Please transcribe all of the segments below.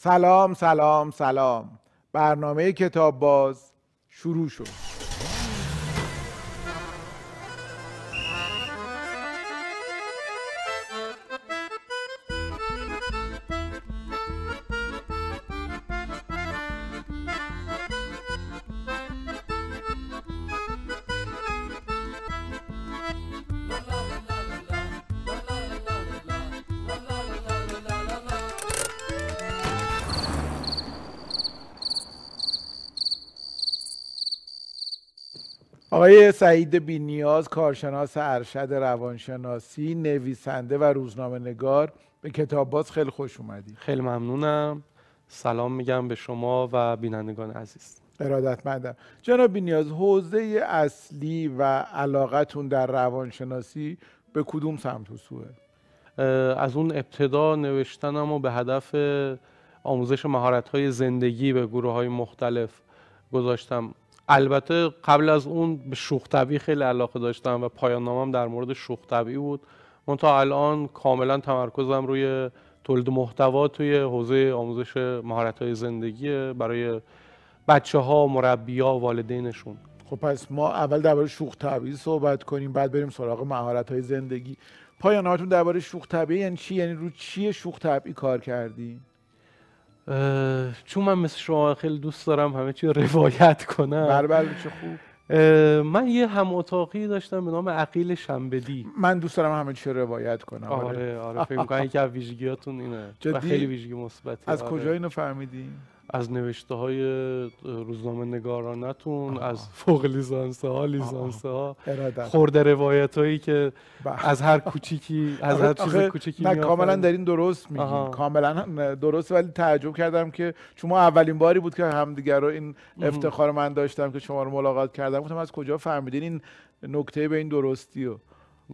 سلام سلام سلام برنامه کتاب باز شروع شد آقای سعید بینیاز کارشناس ارشد روانشناسی نویسنده و روزنامه نگار به کتاب باز خیلی خوش اومدید خیلی ممنونم سلام میگم به شما و بینندگان عزیز ارادتمندم جناب بینیاز حوزه اصلی و علاقتون در روانشناسی به کدوم سمت و سوه؟ از اون ابتدا نوشتنم و به هدف آموزش مهارت‌های زندگی به گروه های مختلف گذاشتم البته قبل از اون به شوخ خیلی علاقه داشتم و پایان نامم در مورد شوخ بود من تا الان کاملا تمرکزم روی تولید محتوا توی حوزه آموزش مهارت های زندگی برای بچه ها مربی ها والدینشون خب پس ما اول درباره شوخ طبیعی صحبت کنیم بعد بریم سراغ مهارت های زندگی پایان هاتون درباره شوخ طبیعی یعنی چی یعنی رو چیه شوخ طبیعی کار کردی چون من مثل شما خیلی دوست دارم همه چی روایت کنم بر بله، بله، چه خوب من یه هم اتاقی داشتم به نام عقیل شنبدی من دوست دارم همه چی روایت کنم آره آره فکر می‌کنم یکی از ویژگیاتون اینه خیلی ویژگی مثبت از آره. کجا اینو فهمیدین از نوشته های روزنامه نگارانتون آه. از فوق لیسانس ها لیسانس ها خورده روایت هایی که بله. از هر کوچیکی از هر چیز کوچیکی کاملا این درست میگیم، کاملا درست ولی تعجب کردم که شما اولین باری بود که همدیگر رو این افتخار من داشتم که شما رو ملاقات کردم گفتم از کجا فهمیدین این نکته به این درستی و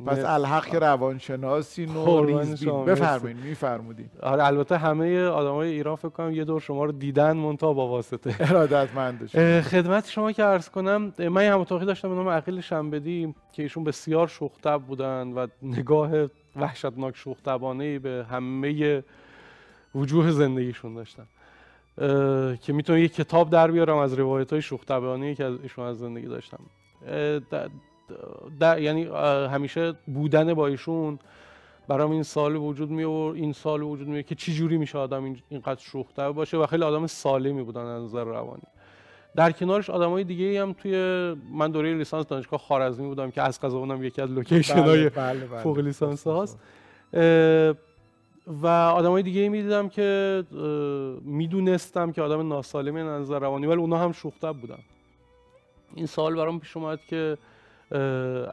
پس الحق روانشناسی روانشناسین ریزبین بفرمایید میفرمودین آره البته همه آدمای ایران فکر کنم یه دور شما رو دیدن مونتا با واسطه ارادتمند خدمت شما که عرض کنم من هم اتاقی داشتم به نام عقیل شنبدی که ایشون بسیار شوختب بودن و نگاه وحشتناک شوختبانه به همه وجوه زندگیشون داشتن که میتونم یه کتاب در بیارم از روایت های شوختبانه که ایشون از زندگی داشتم در یعنی همیشه بودن با ایشون برام این سال وجود می و این سال وجود می که چی جوری میشه آدم اینقدر شوخته باشه و خیلی آدم سالمی بودن از نظر روانی در کنارش آدمای دیگه هم توی من دوره لیسانس دانشگاه خارزمی بودم که از قضا اونم یکی از لوکیشن های بله، بله، بله، فوق لیسانس هاست و آدمای دیگه ای می دیدم که میدونستم که آدم ناسالمی از نظر روانی ولی اونا هم شوخته بودن این سال برام پیش اومد که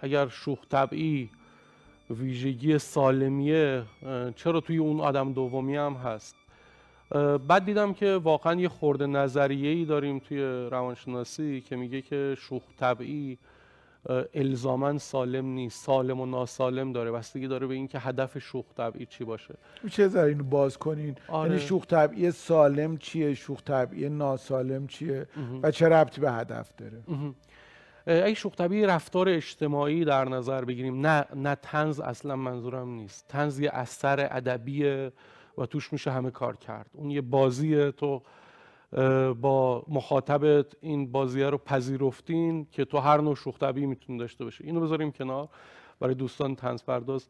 اگر شوخ طبعی ویژگی سالمیه چرا توی اون آدم دومی هم هست بعد دیدم که واقعا یه خورده نظریه ای داریم توی روانشناسی که میگه که شوخ طبعی الزاما سالم نیست سالم و ناسالم داره بستگی داره به اینکه هدف شوخ طبعی چی باشه چه ذره اینو باز کنین آره. یعنی شوخ طبعی سالم چیه شوخ طبعی ناسالم چیه و چه ربطی به هدف داره اگه شوخ رفتار اجتماعی در نظر بگیریم نه نه تنز اصلا منظورم نیست تنز یه اثر ادبی و توش میشه همه کار کرد اون یه بازیه تو با مخاطبت این بازیه رو پذیرفتین که تو هر نوع شوختبی میتونه میتونی داشته باشه اینو بذاریم کنار برای دوستان تنز پرداز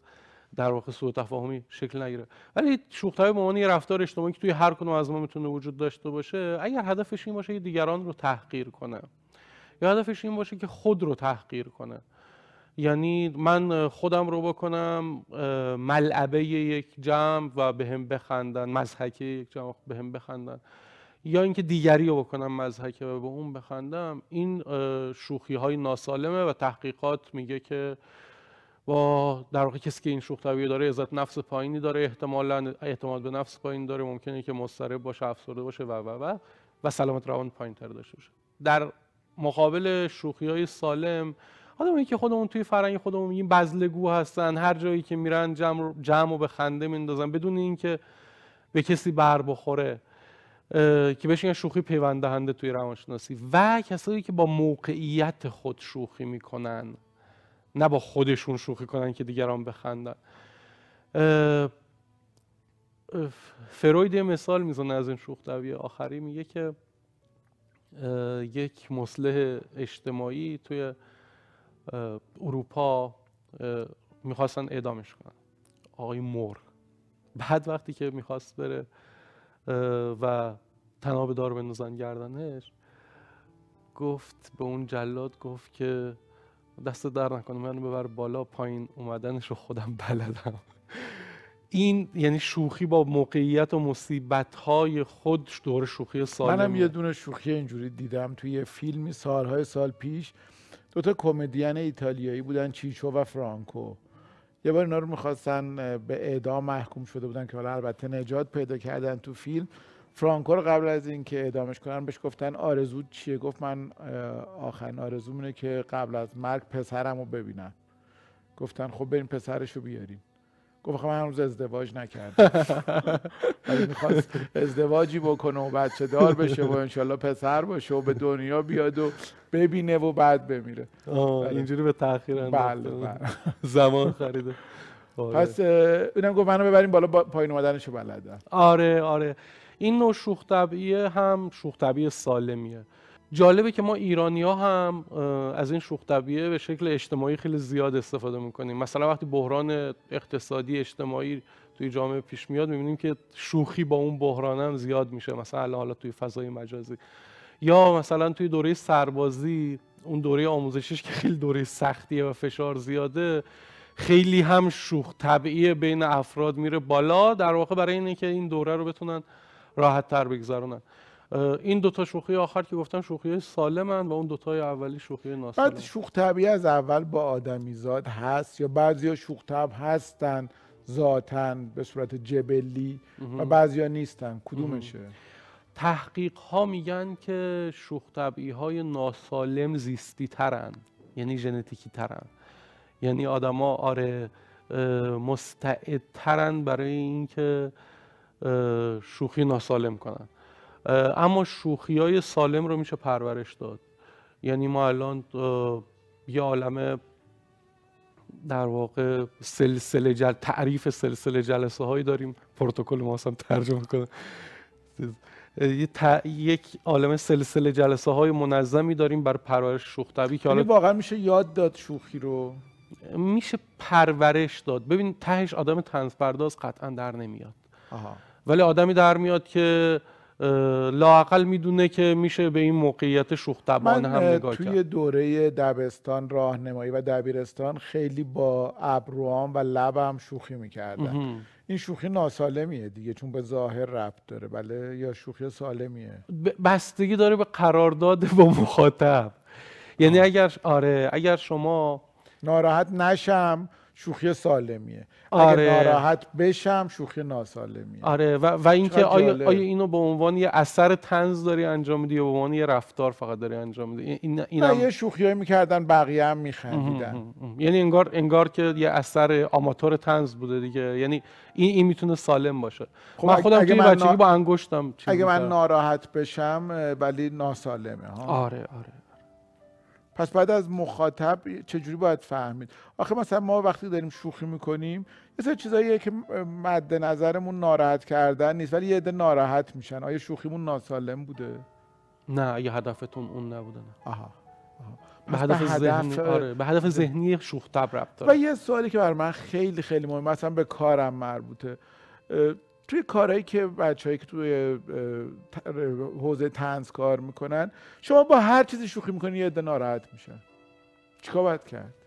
در واقع سوء تفاهمی شکل نگیره ولی شوخ طبیعی به یه رفتار اجتماعی که توی هر کنون از ما میتونه وجود داشته باشه اگر هدفش این باشه دیگران رو تحقیر کنه یا هدفش این باشه که خود رو تحقیر کنه یعنی من خودم رو بکنم ملعبه یک جمع و به هم بخندن مزحکه یک جمع به هم بخندن یا اینکه دیگری رو بکنم مزحکه و به اون بخندم این شوخی های ناسالمه و تحقیقات میگه که با در واقع کسی که این شوخ طبیعی داره عزت نفس پایینی داره احتمالا اعتماد به نفس پایین داره ممکنه که مضطرب باشه افسرده باشه و و و و سلامت روان پایین تر داشته باشه در مقابل شوخی های سالم آدمایی که خودمون توی فرنگ خودمون میگیم بزلگو هستن هر جایی که میرن جمع, جمع و به خنده میندازن بدون اینکه به کسی بر بخوره که بهش شوخی پیوندهنده توی روانشناسی و کسایی که با موقعیت خود شوخی میکنن نه با خودشون شوخی کنن که دیگران بخندن فروید یه مثال میزنه از این شوخ آخری میگه که یک مصلح اجتماعی توی اروپا میخواستن اعدامش کنن آقای مور بعد وقتی که میخواست بره و تناب دار بندازن گردنش گفت به اون جلاد گفت که دست در نکنه منو ببر بالا پایین اومدنش رو خودم بلدم این یعنی شوخی با موقعیت و مصیبت های خود دور شوخی سالم منم یه دونه شوخی اینجوری دیدم توی فیلمی سالهای سال پیش دوتا کمدین ایتالیایی بودن چیچو و فرانکو یه بار اینا رو میخواستن به اعدام محکوم شده بودن که حالا البته نجات پیدا کردن تو فیلم فرانکو رو قبل از اینکه اعدامش کنن بهش گفتن آرزو چیه گفت من آخرین آرزو که قبل از مرگ پسرم رو ببینم گفتن خب بریم پسرش رو بیاریم گفت من روز ازدواج نکردم ولی میخواست ازدواجی بکنه و بچه دار بشه و انشالله پسر باشه و به دنیا بیاد و ببینه و بعد بمیره بله. اینجوری به تاخیر بله, بله. زمان خریده آره. پس اونم گفت منو ببریم بالا پایین پایین اومدنشو بلدن آره آره این نوع شوخ هم شوخ سالمیه جالبه که ما ایرانی ها هم از این شوخ به شکل اجتماعی خیلی زیاد استفاده میکنیم مثلا وقتی بحران اقتصادی اجتماعی توی جامعه پیش میاد میبینیم که شوخی با اون بحران هم زیاد میشه مثلا حالا توی فضای مجازی یا مثلا توی دوره سربازی اون دوره آموزشش که خیلی دوره سختیه و فشار زیاده خیلی هم شوخ طبیعی بین افراد میره بالا در واقع برای اینه این دوره رو بتونن راحت تر بگذرونن این دوتا شوخی آخر که گفتم شوخی سالمن و اون دوتای اولی شوخی ناسالم بعد شوخ طبیعی از اول با آدمیزاد هست یا بعضیا شوخ طبع هستن ذاتن به صورت جبلی و بعضیا نیستن کدومشه تحقیق ها میگن که شوخ طبعی های ناسالم زیستی ترن یعنی ژنتیکی ترن یعنی آدما آره مستعدترن برای اینکه شوخی ناسالم کنن اما شوخی های سالم رو میشه پرورش داد یعنی ما الان یه عالم در واقع سلسله تعریف سلسله جلسه هایی داریم پروتکل ما اصلا ترجمه کنم یک عالم سلسله جلسه های منظمی داریم بر پرورش شوخ طبیعی که یعنی واقعا میشه یاد داد شوخی رو میشه پرورش داد ببین تهش آدم تنز پرداز قطعا در نمیاد ولی آدمی در میاد که لاقل میدونه که میشه به این موقعیت شوختبان هم نگاه توی من توی دوره دبستان راهنمایی و دبیرستان خیلی با ابروام و لبم شوخی میکردن این شوخی ناسالمیه دیگه چون به ظاهر ربط داره بله یا شوخی سالمیه بستگی داره به قرارداد با مخاطب یعنی اگر آره اگر شما ناراحت نشم شوخی سالمیه آره. اگه ناراحت بشم شوخی ناسالمیه آره و, و اینکه آیا, آیا اینو به عنوان یه اثر تنز داری انجام میدی یا به عنوان یه رفتار فقط داری انجام میدی این اینم یه شوخیایی میکردن بقیه هم میخندیدن یعنی انگار انگار که یه اثر آماتور تنز بوده دیگه یعنی این این میتونه سالم باشه خب من خودم توی بچگی نا... با انگشتم اگه من ناراحت بشم ولی ناسالمه ها آره آره پس بعد از مخاطب چجوری باید فهمید آخه مثلا ما وقتی داریم شوخی میکنیم یه سری چیزاییه که مد نظرمون ناراحت کردن نیست ولی یه عده ناراحت میشن آیا شوخیمون ناسالم بوده نه اگه هدفتون اون نبوده نه آها, به هدف, ذهنی آره به هدف ذهنی شوخ و یه سوالی که بر من خیلی خیلی مهمه مثلا به کارم مربوطه توی کارهایی که بچههایی که توی حوزه تنز کار میکنن شما با هر چیزی شوخی میکنی یه عده ناراحت میشن چیکار باید کرد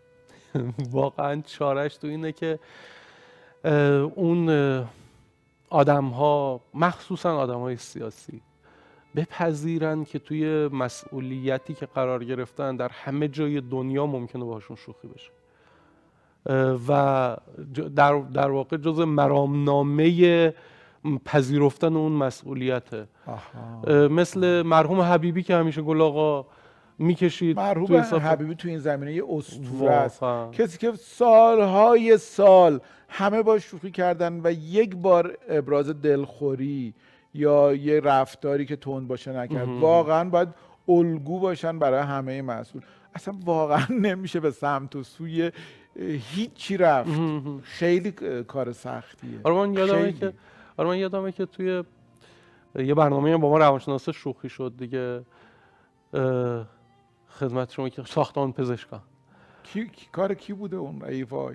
واقعا چارش تو اینه که اون آدم ها مخصوصا آدم های سیاسی بپذیرن که توی مسئولیتی که قرار گرفتن در همه جای دنیا ممکنه باشون شوخی بشه و در, در واقع جز مرامنامه پذیرفتن اون مسئولیته مثل مرحوم حبیبی که همیشه گل آقا میکشید مرحوم تو حساب... حبیبی تو این زمینه یه اسطوره است کسی که سالهای سال همه با شوخی کردن و یک بار ابراز دلخوری یا یه رفتاری که تند باشه نکرد واقعا باید الگو باشن برای همه مسئول اصلا واقعا نمیشه به سمت و سوی هیچی رفت خیلی کار سختیه آرمان یادمه که آره من یادمه که توی یه برنامه با ما روانشناس شوخی شد دیگه خدمت شما که ساختمان پزشکان کی،, کار کی بوده اون وای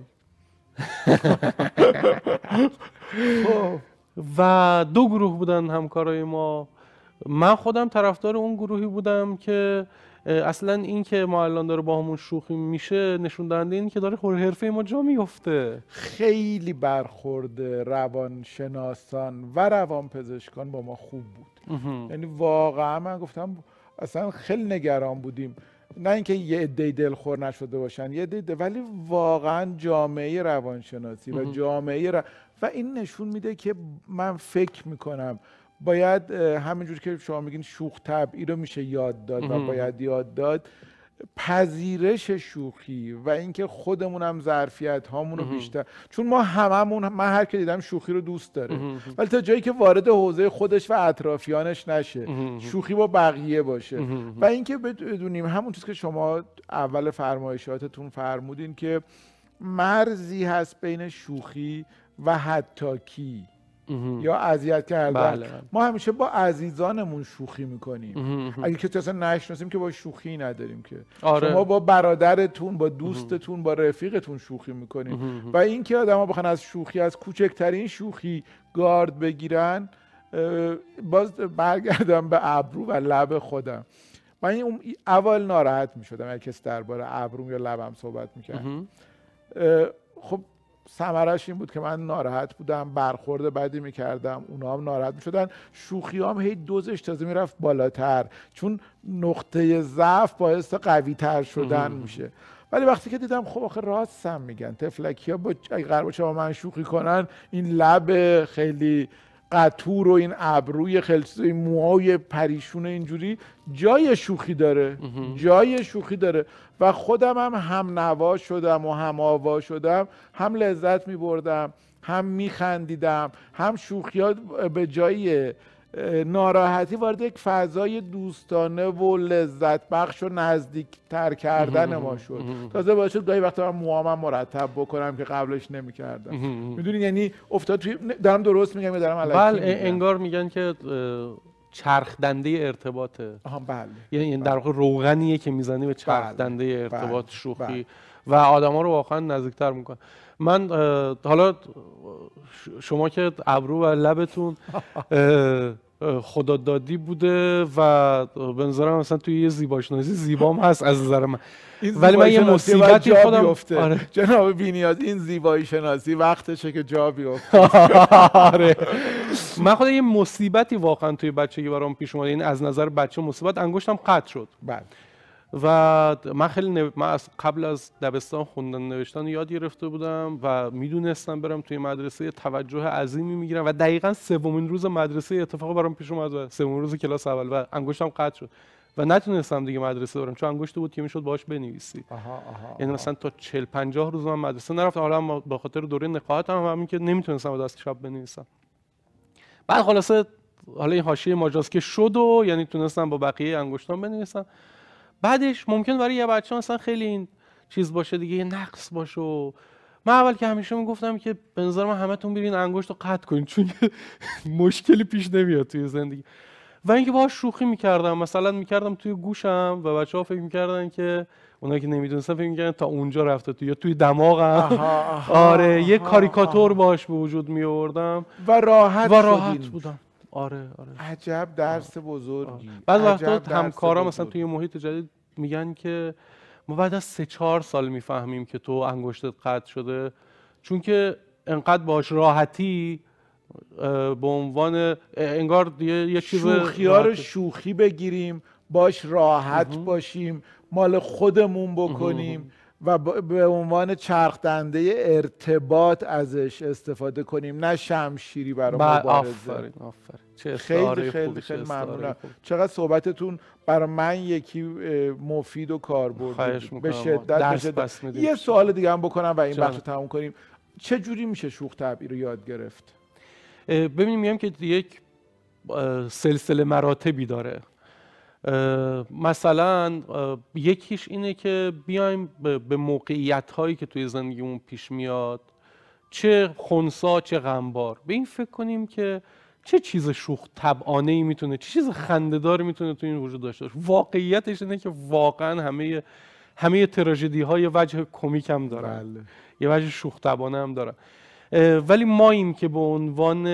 و دو گروه بودن همکارای ما من خودم طرفدار اون گروهی بودم که اصلا این که ما الان داره با همون شوخی میشه نشون دهنده این که داره حرفه ما جا میفته خیلی برخورد روانشناسان و روانپزشکان با ما خوب بود یعنی واقعا من گفتم اصلا خیلی نگران بودیم نه اینکه یه عده دلخور نشده باشن یه عده ولی واقعا جامعه روانشناسی و جامعه رو و این نشون میده که من فکر میکنم باید همینجور که شما میگین شوخ طبعی رو میشه یاد داد و باید یاد داد پذیرش شوخی و اینکه خودمون هم ظرفیت هامون رو بیشتر چون ما هممون من هر که دیدم شوخی رو دوست داره ولی تا جایی که وارد حوزه خودش و اطرافیانش نشه شوخی با بقیه باشه و اینکه بدونیم همون چیز که شما اول فرمایشاتتون فرمودین که مرزی هست بین شوخی و حتی کی یا اذیت کردن بله، بله. ما همیشه با عزیزانمون شوخی میکنیم اگه کسی اصلا نشناسیم که با شوخی نداریم که آره. شما با برادرتون با دوستتون با رفیقتون شوخی میکنیم و اینکه آدما بخوان از شوخی از کوچکترین شوخی گارد بگیرن باز برگردم به ابرو و لب خودم من این اول ناراحت میشدم اگه کسی درباره ابروم یا لبم صحبت میکرد خب سمرش این بود که من ناراحت بودم برخورد بدی میکردم اونا هم ناراحت میشدن شوخی هم هی دوزش تازه میرفت بالاتر چون نقطه ضعف باعث قوی تر شدن میشه ولی وقتی که دیدم خب آخه راستم میگن تفلکی ها با اگه قرار با من شوخی کنن این لب خیلی قطور و این ابروی خلسه این موهای پریشون اینجوری جای شوخی داره جای شوخی داره و خودم هم هم نوا شدم و هم آوا شدم هم لذت می بردم هم خندیدم هم شوخیات به جای ناراحتی وارد یک فضای دوستانه و لذت بخش و نزدیکتر کردن ما شد تازه باعث شد گاهی وقتا من موامم مرتب بکنم که قبلش نمیکردم میدونین یعنی افتاد توی دارم درست میگم یا دارم بله انگار میگن که چرخ دنده ارتباطه آها بله یعنی, یعنی در بله. واقع روغنیه که میزنی به چرخ دنده بله، ارتباط بله، شوخی و ها رو واقعا نزدیکتر میکنه من حالا شما که ابرو و لبتون خدادادی بوده و به نظرم مثلا توی یه زیباشناسی زیبام هست از نظر من ولی من یه مصیبتی خودم بیفته. آره. جناب بینیاز این زیبایی شناسی وقتشه که جا بیفته آره من خود یه مصیبتی واقعا توی بچگی برام پیش اومده این از نظر بچه مصیبت انگشتم قطع شد بله و من خیلی من از قبل از دبستان خوندن نوشتن یاد گرفته بودم و میدونستم برم توی مدرسه توجه عظیمی میگیرم و دقیقا سومین روز مدرسه اتفاق برام پیش اومد و سومین روز کلاس اول و انگشتم قطع شد و نتونستم دیگه مدرسه برم چون انگشت بود که میشد باهاش بنویسی آها آها یعنی مثلا تا 40 50 روز من مدرسه نرفتم حالا به خاطر دوره نقاهت هم همین که نمیتونستم دست شب بنویسم بعد خلاصه حالا این حاشیه که شد و یعنی تونستم با بقیه انگشتان بنویسم بعدش ممکن برای یه بچه مثلا خیلی این چیز باشه دیگه یه نقص باشه و من اول که همیشه میگفتم که به نظر من همتون بیرین انگشت رو قطع کنید چون مشکلی پیش نمیاد توی زندگی و اینکه باهاش شوخی میکردم مثلا میکردم توی گوشم و بچه ها فکر میکردن که اونا که نمیدونستن فکر میکردن تا اونجا رفته توی یا توی دماغم آره یه کاریکاتور باش به وجود میوردم و راحت و راحت بودم آره آره عجب درس بزرگی بعد وقتا همکارا مثلا توی محیط جدید میگن که ما بعد از سه چهار سال میفهمیم که تو انگشتت قطع شده چون که انقدر باش راحتی به عنوان انگار یه چیز شوخی رو شوخی بگیریم باش راحت باشیم مال خودمون بکنیم و به عنوان چرخدنده ارتباط ازش استفاده کنیم نه شمشیری برای بله، مبارزه آفرین چه خیلی خیلی خیلی ممنونم چقدر صحبتتون برای من یکی مفید و کاربردی به شدت, به شدت. یه سوال دیگه هم بکنم و این بخش رو تموم کنیم چه جوری میشه شوخ طبعی رو یاد گرفت ببینیم میگم که یک سلسله مراتبی داره مثلا یکیش اینه که بیایم به موقعیت هایی که توی زندگیمون پیش میاد چه خونسا چه غمبار به این فکر کنیم که چه چیز شوخ طبعانه ای میتونه چه چیز خندهدار میتونه تو این وجود داشته باشه واقعیتش اینه که واقعا همه همه تراژدی های وجه کمیک هم دارن بله. یه وجه شوخ طبعانه هم دارن ولی ما این که به عنوان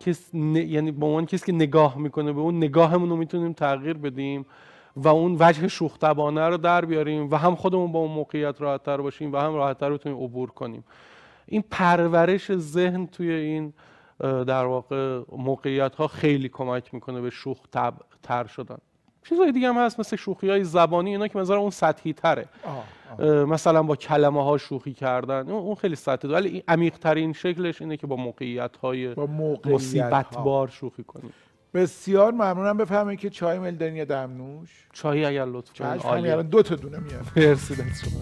کس یعنی به عنوان کسی که نگاه میکنه به اون نگاهمون رو میتونیم تغییر بدیم و اون وجه شوختبانه رو در بیاریم و هم خودمون با اون موقعیت راحتتر باشیم و هم راحتتر بتونیم عبور کنیم این پرورش ذهن توی این در واقع موقعیت ها خیلی کمک میکنه به شوخ تر شدن چیزهای دیگه هم هست مثل شوخی های زبانی اینا که مثلا اون سطحی تره مثلا با کلمه ها شوخی کردن اون خیلی سطح ولی عمیق ترین شکلش اینه که با موقعیت های با موقعیت مصیبت بار شوخی کنیم بسیار ممنونم بفهمید که چای ملدنی دمنوش چای اگر لطف کنید دو تا دونه میاد مرسی شما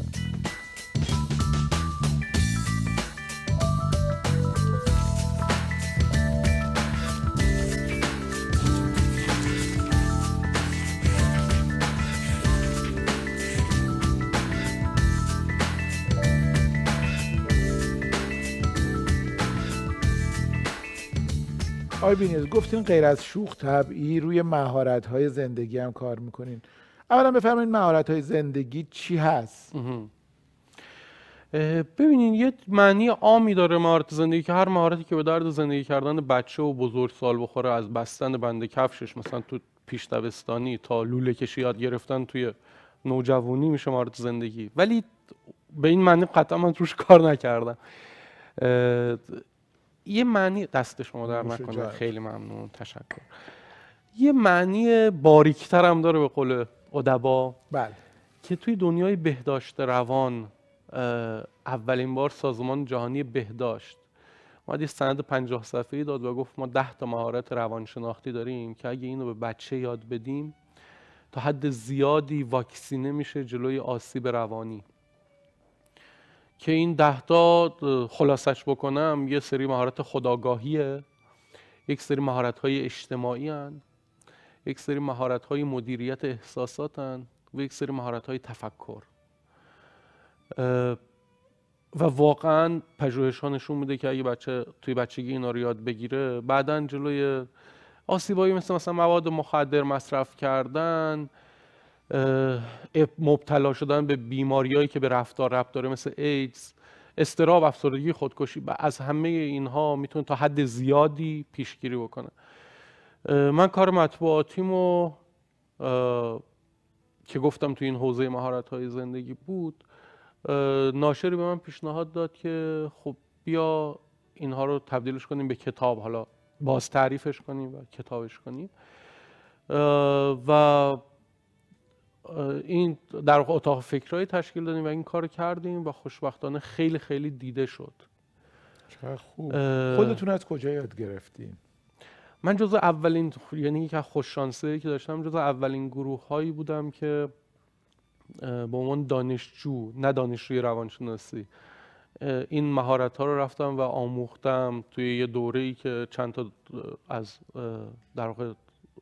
آی بینیز گفتین غیر از شوخ طبعی روی مهارت های زندگی هم کار میکنین اولا بفرمایید مهارت های زندگی چی هست ببینین یه معنی عامی داره مهارت زندگی که هر مهارتی که به درد زندگی کردن بچه و بزرگ سال بخوره از بستن بند کفشش مثلا تو پیش تا لوله کشی یاد گرفتن توی نوجوانی میشه مهارت زندگی ولی به این معنی قطعا من توش کار نکردم یه معنی دست شما در نکنه خیلی ممنون تشکر یه معنی باریکتر هم داره به قول ادبا بله که توی دنیای بهداشت روان اولین بار سازمان جهانی بهداشت اومد یه سند 50 صفحه‌ای داد و گفت ما ده تا مهارت روانشناختی داریم که اگه اینو به بچه یاد بدیم تا حد زیادی واکسینه میشه جلوی آسیب روانی که این تا خلاصش بکنم یه سری مهارت خداگاهیه یک سری مهارت های اجتماعی هن. یک سری مهارت های مدیریت احساسات هن. و یک سری مهارت های تفکر و واقعا پژوهش نشون میده که اگه بچه توی بچگی اینا رو یاد بگیره بعدا جلوی آسیبایی مثل مثلا مواد مخدر مصرف کردن مبتلا شدن به بیماریایی که به رفتار ربط داره مثل ایدز استراب افسردگی خودکشی و از همه اینها میتونه تا حد زیادی پیشگیری بکنه من کار مطبوعاتیمو که گفتم تو این حوزه مهارت های زندگی بود ناشری به من پیشنهاد داد که خب بیا اینها رو تبدیلش کنیم به کتاب حالا باز تعریفش کنیم و کتابش کنیم و این در اتاق فکرهایی تشکیل دادیم و این کار کردیم و خوشبختانه خیلی خیلی دیده شد خوب خودتون از کجا یاد گرفتیم من جز اولین یعنی که از خوششانسه که داشتم جز اولین گروه هایی بودم که به عنوان دانشجو نه دانشجوی روانشناسی این مهارت ها رو رفتم و آموختم توی یه دوره ای که چند تا از در واقع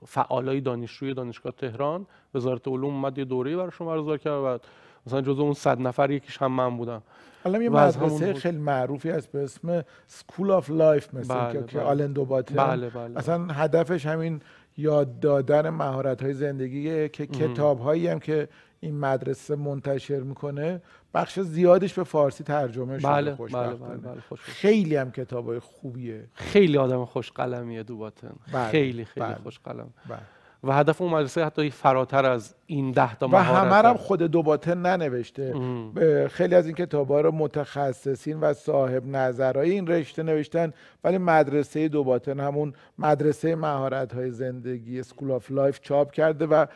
فعالای دانشجوی دانشگاه تهران وزارت علوم اومد یه دوره‌ای براشون برگزار کرد و مثلا جز اون صد نفر یکیش هم من بودم الان یه مدرسه خیلی معروفی هست به اسم سکول آف لایف مثل بله که, بله. که بله، بله. اصلا هدفش همین یاد دادن مهارت های زندگیه که کتاب هایی هم که این مدرسه منتشر میکنه بخش زیادش به فارسی ترجمه شده بله، بله،, بله،, بله، خیلی هم کتاب های خوبیه خیلی آدم خوش قلمیه دوباتن بله، خیلی خیلی خوش قلم و هدف اون مدرسه حتی فراتر از این ده تا مهارت و همه هم خود دوباتن ننوشته خیلی از این ها رو متخصصین و صاحب نظرهای این رشته نوشتن ولی مدرسه دوباتن همون مدرسه مهارت های زندگی سکول آف لایف چاپ کرده و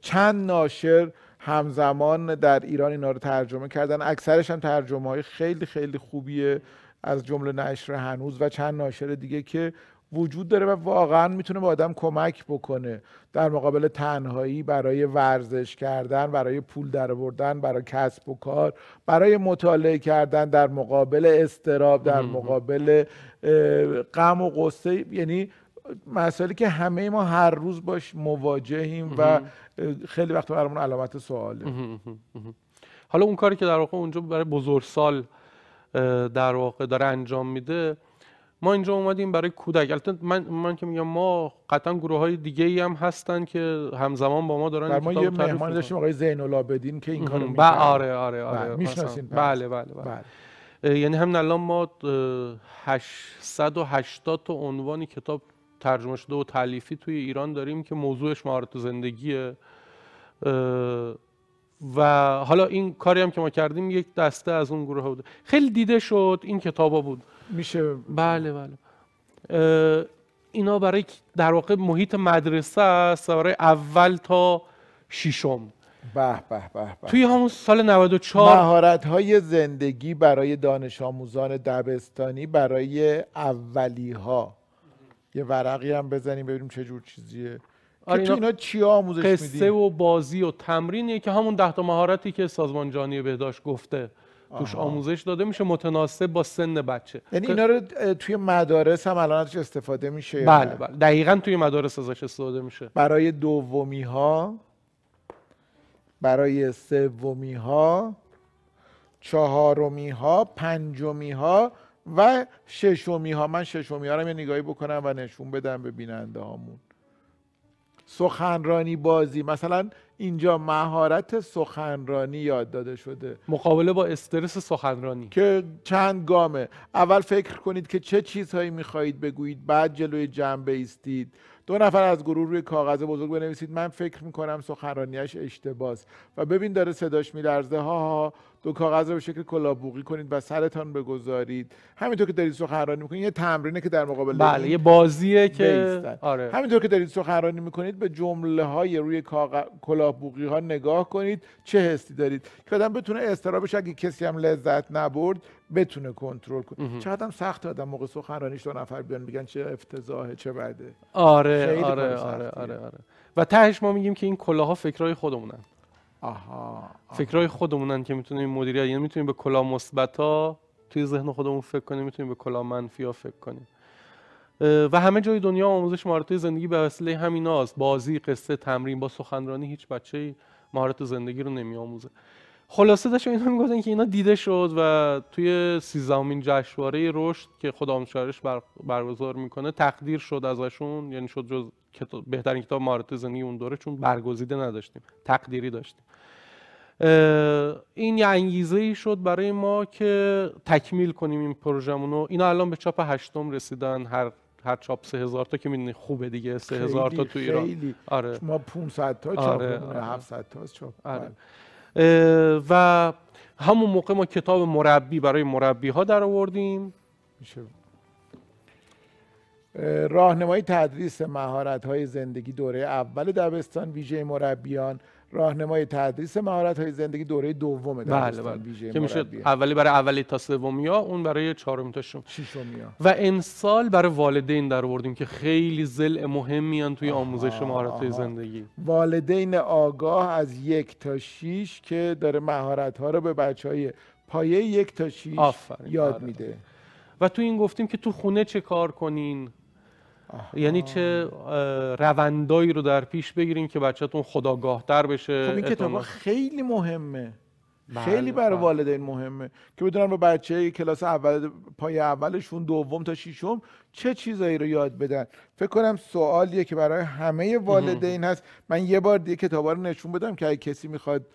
چند ناشر همزمان در ایران اینا رو ترجمه کردن اکثرش هم ترجمه های خیلی خیلی خوبیه از جمله نشر هنوز و چند ناشر دیگه که وجود داره و واقعا میتونه به آدم کمک بکنه در مقابل تنهایی برای ورزش کردن برای پول درآوردن برای کسب و کار برای مطالعه کردن در مقابل استراب در مقابل غم و غصه یعنی مسئله که همه ما هر روز باش مواجهیم و خیلی وقت برامون علامت سواله حالا اون کاری که در واقع اونجا برای بزرگسال در واقع داره انجام میده ما اینجا اومدیم برای کودک البته من من که میگم ما قطعا گروه های دیگه ای هم هستن که همزمان با ما دارن ما یه مهمان داشتیم آقای زین بدین که این کارو بله، میکنه آره آره آره بله، میشناسین بله بله, بله. بله. یعنی همین الان ما 880 تا عنوانی کتاب ترجمه شده و تعلیفی توی ایران داریم که موضوعش مهارت زندگیه و حالا این کاری هم که ما کردیم یک دسته از اون گروه ها بود خیلی دیده شد این کتابا بود میشه بله بله اینا برای در واقع محیط مدرسه است برای اول تا ششم به به به توی همون سال 94 مهارت های زندگی برای دانش آموزان دبستانی برای اولی ها یه ورقی هم بزنیم ببینیم چه جور چیزیه آره اینا, اینا آموزش قصه و بازی و تمرینی که همون ده تا مهارتی که سازمان جهانی بهداشت گفته توش آموزش داده میشه متناسب با سن بچه یعنی اینا رو توی مدارس هم الان ازش استفاده میشه بله بله دقیقا توی مدارس ازش استفاده میشه برای دومی ها برای سومی ها چهارمی ها پنجمی ها و ششومی ها من ششومی ها رو یه نگاهی بکنم و نشون بدم به بیننده هامون سخنرانی بازی مثلا اینجا مهارت سخنرانی یاد داده شده مقابله با استرس سخنرانی که چند گامه اول فکر کنید که چه چیزهایی میخواهید بگویید بعد جلوی جنبه ایستید دو نفر از گروه روی کاغذ بزرگ بنویسید من فکر میکنم سخنرانیش اشتباس و ببین داره صداش میلرزه ها دو کاغذ رو به شکل کلابوقی کنید و سرتان بگذارید همینطور که دارید سخنرانی میکنید یه تمرینه که در مقابل بله یه بازیه که آره. همینطور که دارید سخنرانی میکنید به جمله های روی کاغ... ها نگاه کنید چه حسی دارید که آدم بتونه استرابش اگه کسی هم لذت نبرد بتونه کنترل کنه چقدر سخت آدم موقع سخنرانیش دو نفر بیان میگن چه افتضاحه چه بده آره آره آره, آره آره و تهش ما میگیم که این کلاها فکرای خودمونن فکرای خودمونن که میتونیم مدیریت یعنی میتونیم به کلا مثبتا، توی ذهن خودمون فکر کنیم میتونیم به کلا منفی ها فکر کنیم و همه جای دنیا آموزش مهارت زندگی به وسیله همین بازی قصه تمرین با سخنرانی هیچ بچه مهارت زندگی رو نمی آموزه خلاصه داشتم اینا میگفتن که اینا دیده شد و توی سیزدهمین جشنواره رشد که خود آموزشش بر... برگزار میکنه تقدیر شد ازشون یعنی شد جز بهترین کتاب مهارت زندگی اون دوره چون برگزیده نداشتیم تقدیری داشتیم این یه انگیزه ای شد برای ما که تکمیل کنیم این پروژمون رو اینا الان به چاپ هشتم رسیدن هر هر چاپ سه هزار تا که میدونی خوبه دیگه سه هزار تا تو ایران خیلی. آره. ما 500 آره، آره. تا چاپ آره. 700 تا بله. چاپ آره. و همون موقع ما کتاب مربی برای مربی ها در آوردیم راهنمای تدریس مهارت های زندگی دوره اول دبستان ویژه مربیان راهنمای تدریس مهارت های زندگی دوره دومه بله بله که میشه اولی برای اولی تا سومیا اون برای چهارم تا ششمیا و امسال برای والدین در آوردیم که خیلی زل مهمیان توی آموزش مهارت های زندگی والدین آگاه از یک تا شیش که داره مهارت ها رو به بچه های پایه یک تا شیش یاد میده و تو این گفتیم که تو خونه چه کار کنین یعنی چه روندایی رو در پیش بگیریم که بچهتون در بشه خب این کتاب خیلی مهمه بله، خیلی برای بله. والدین مهمه که بدونن به بچه کلاس اول پای اولشون دوم تا ششم چه چیزایی رو یاد بدن فکر کنم سوالیه که برای همه والدین هست من یه بار دیگه کتابا رو نشون بدم که اگه کسی میخواد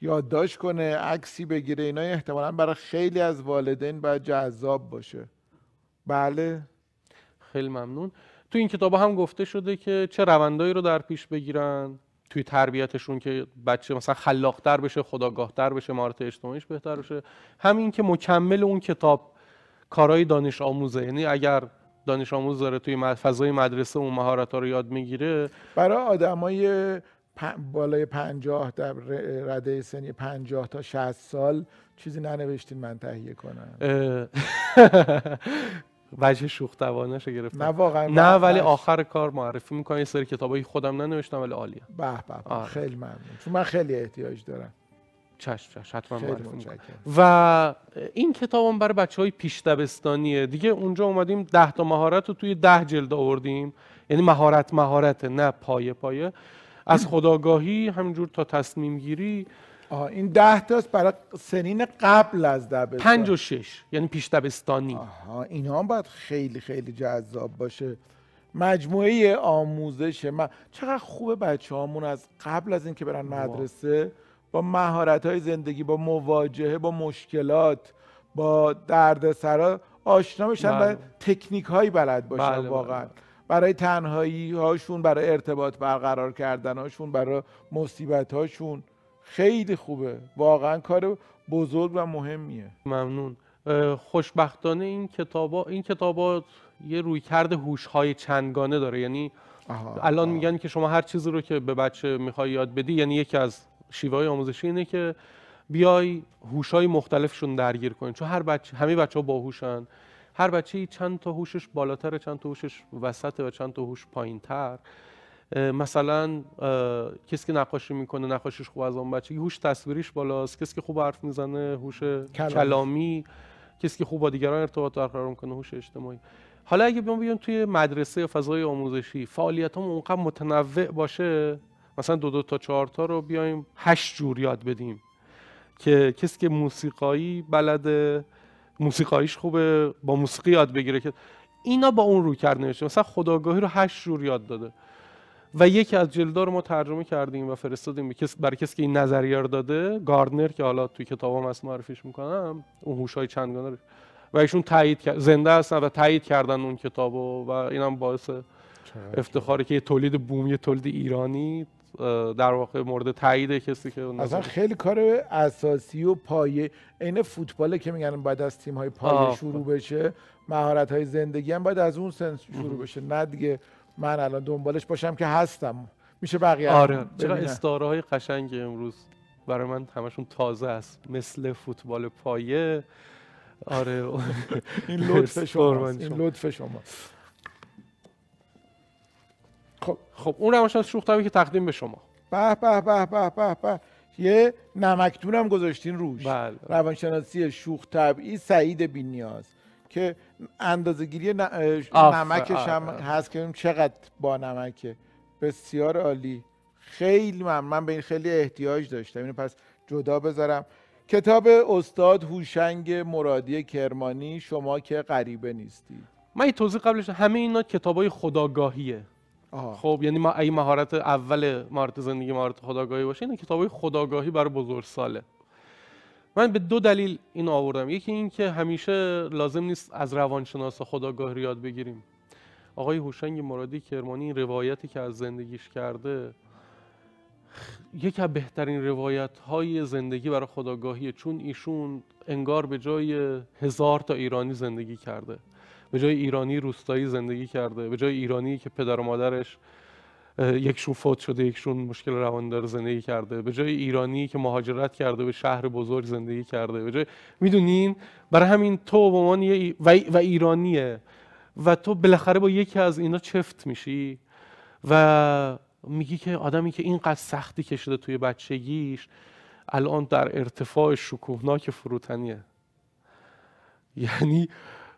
یادداشت کنه عکسی بگیره اینا احتمالا برای خیلی از والدین باید جذاب باشه بله خیلی ممنون تو این کتاب هم گفته شده که چه روندایی رو در پیش بگیرن توی تربیتشون که بچه مثلا خلاقتر بشه خداگاهتر بشه مهارت اجتماعیش بهتر بشه همین که مکمل اون کتاب کارهای دانش آموزه یعنی اگر دانش آموز داره توی فضای مدرسه اون مهارت رو یاد میگیره برای آدمای بالای پنجاه در رده سنی پنجاه تا 60 سال چیزی ننوشتین من تهیه وجه شوخ رو گرفتم نه واقعا نه ولی آخر کار معرفی میکنم یه سری کتابای خودم ننوشتم ولی عالیه به به آره. خیلی ممنون چون من خیلی احتیاج دارم چش چش حتما و این کتابم برای بچه های پیش دبستانیه دیگه اونجا اومدیم ده تا مهارت رو توی ده جلد آوردیم یعنی مهارت مهارت نه پایه پایه از خداگاهی همینجور تا تصمیم گیری این ده تاست برای سنین قبل از دبستان پنج و شش یعنی پیش دبستانی آها اینا هم باید خیلی خیلی جذاب باشه مجموعه آموزش من چقدر خوبه بچه هامون از قبل از اینکه برن مدرسه با مهارت های زندگی با مواجهه با مشکلات با دردسرا آشنا بشن و بله. تکنیک هایی بلد باشن بله، بله، واقعا برای تنهایی هاشون برای ارتباط برقرار کردن هاشون برای مصیبت هاشون خیلی خوبه واقعا کار بزرگ و مهمیه ممنون خوشبختانه این کتابا این کتابا یه رویکرد هوش‌های چندگانه داره یعنی الان آها. میگن که شما هر چیزی رو که به بچه میخوای یاد بدی یعنی یکی از شیوه های آموزشی اینه که بیای هوش‌های مختلفشون درگیر کنی چون هر بچه همه بچه باهوشن هر بچه چند تا هوشش بالاتر چند تا هوشش وسطه و چند تا هوش پایینتر مثلا کسی که نقاشی میکنه نقاشیش خوب از آن بچه هوش تصویریش بالاست کسی که خوب حرف میزنه هوش کلامی. کسی که خوب با دیگران ارتباط برقرار میکنه هوش اجتماعی حالا اگه بیان بیان توی مدرسه یا فضای آموزشی فعالیت هم اونقدر متنوع باشه مثلا دو دو تا چهار تا رو بیایم هشت جور یاد بدیم که کسی که موسیقایی بلده موسیقاییش خوبه با موسیقی یاد بگیره که اینا با اون رو کرد نمیشه مثلا خداگاهی رو هشت جور یاد داده و یکی از جلدا رو ما ترجمه کردیم و فرستادیم به برای کسی که این نظریه رو داده گاردنر که حالا توی کتابام هست معرفیش میکنم اون های چندگانه رو و ایشون تایید زنده هستن و تایید کردن اون کتابو و اینم باعث افتخاره که یه تولید بومی تولید ایرانی در واقع مورد تایید کسی که اصلا خیلی کار اساسی و پایه عین فوتباله که میگن باید از تیم های پایه شروع بشه مهارت های زندگی هم باید از اون سن شروع بشه نه دیگه من الان دنبالش باشم که هستم میشه بقیه آره چرا استاره های قشنگ امروز برای من همشون تازه است مثل فوتبال پایه آره این لطف شما این لطف خب خب اون شوخ شوخ که تقدیم به شما به به به به به به یه نمکتون هم گذاشتین روش بله. روانشناسی شوخ طبعی سعید بینیاز که ن... آره. نمکش هم هست که چقدر با نمکه بسیار عالی خیلی من من به این خیلی احتیاج داشتم اینو پس جدا بذارم کتاب استاد هوشنگ مرادی کرمانی شما که غریبه نیستی من یه توضیح قبلش همه اینا کتابای خداگاهیه خب یعنی ما این مهارت اول مهارت زندگی مهارت خداگاهی باشه این کتابای خداگاهی برای بزرگساله من به دو دلیل این آوردم یکی این که همیشه لازم نیست از روانشناس خداگاه یاد بگیریم آقای هوشنگ مرادی کرمانی این روایتی که از زندگیش کرده یکی از بهترین روایت های زندگی برای خداگاهیه چون ایشون انگار به جای هزار تا ایرانی زندگی کرده به جای ایرانی روستایی زندگی کرده به جای ایرانی که پدر و مادرش یکشون فوت شده یکشون مشکل روان داره زندگی کرده به جای ایرانی که مهاجرت کرده به شهر بزرگ زندگی کرده به جای میدونین برای همین تو به و, و ایرانیه و تو بالاخره با یکی از اینا چفت میشی و میگی که آدمی که اینقدر سختی کشیده توی بچگیش الان در ارتفاع شکوهناک فروتنیه یعنی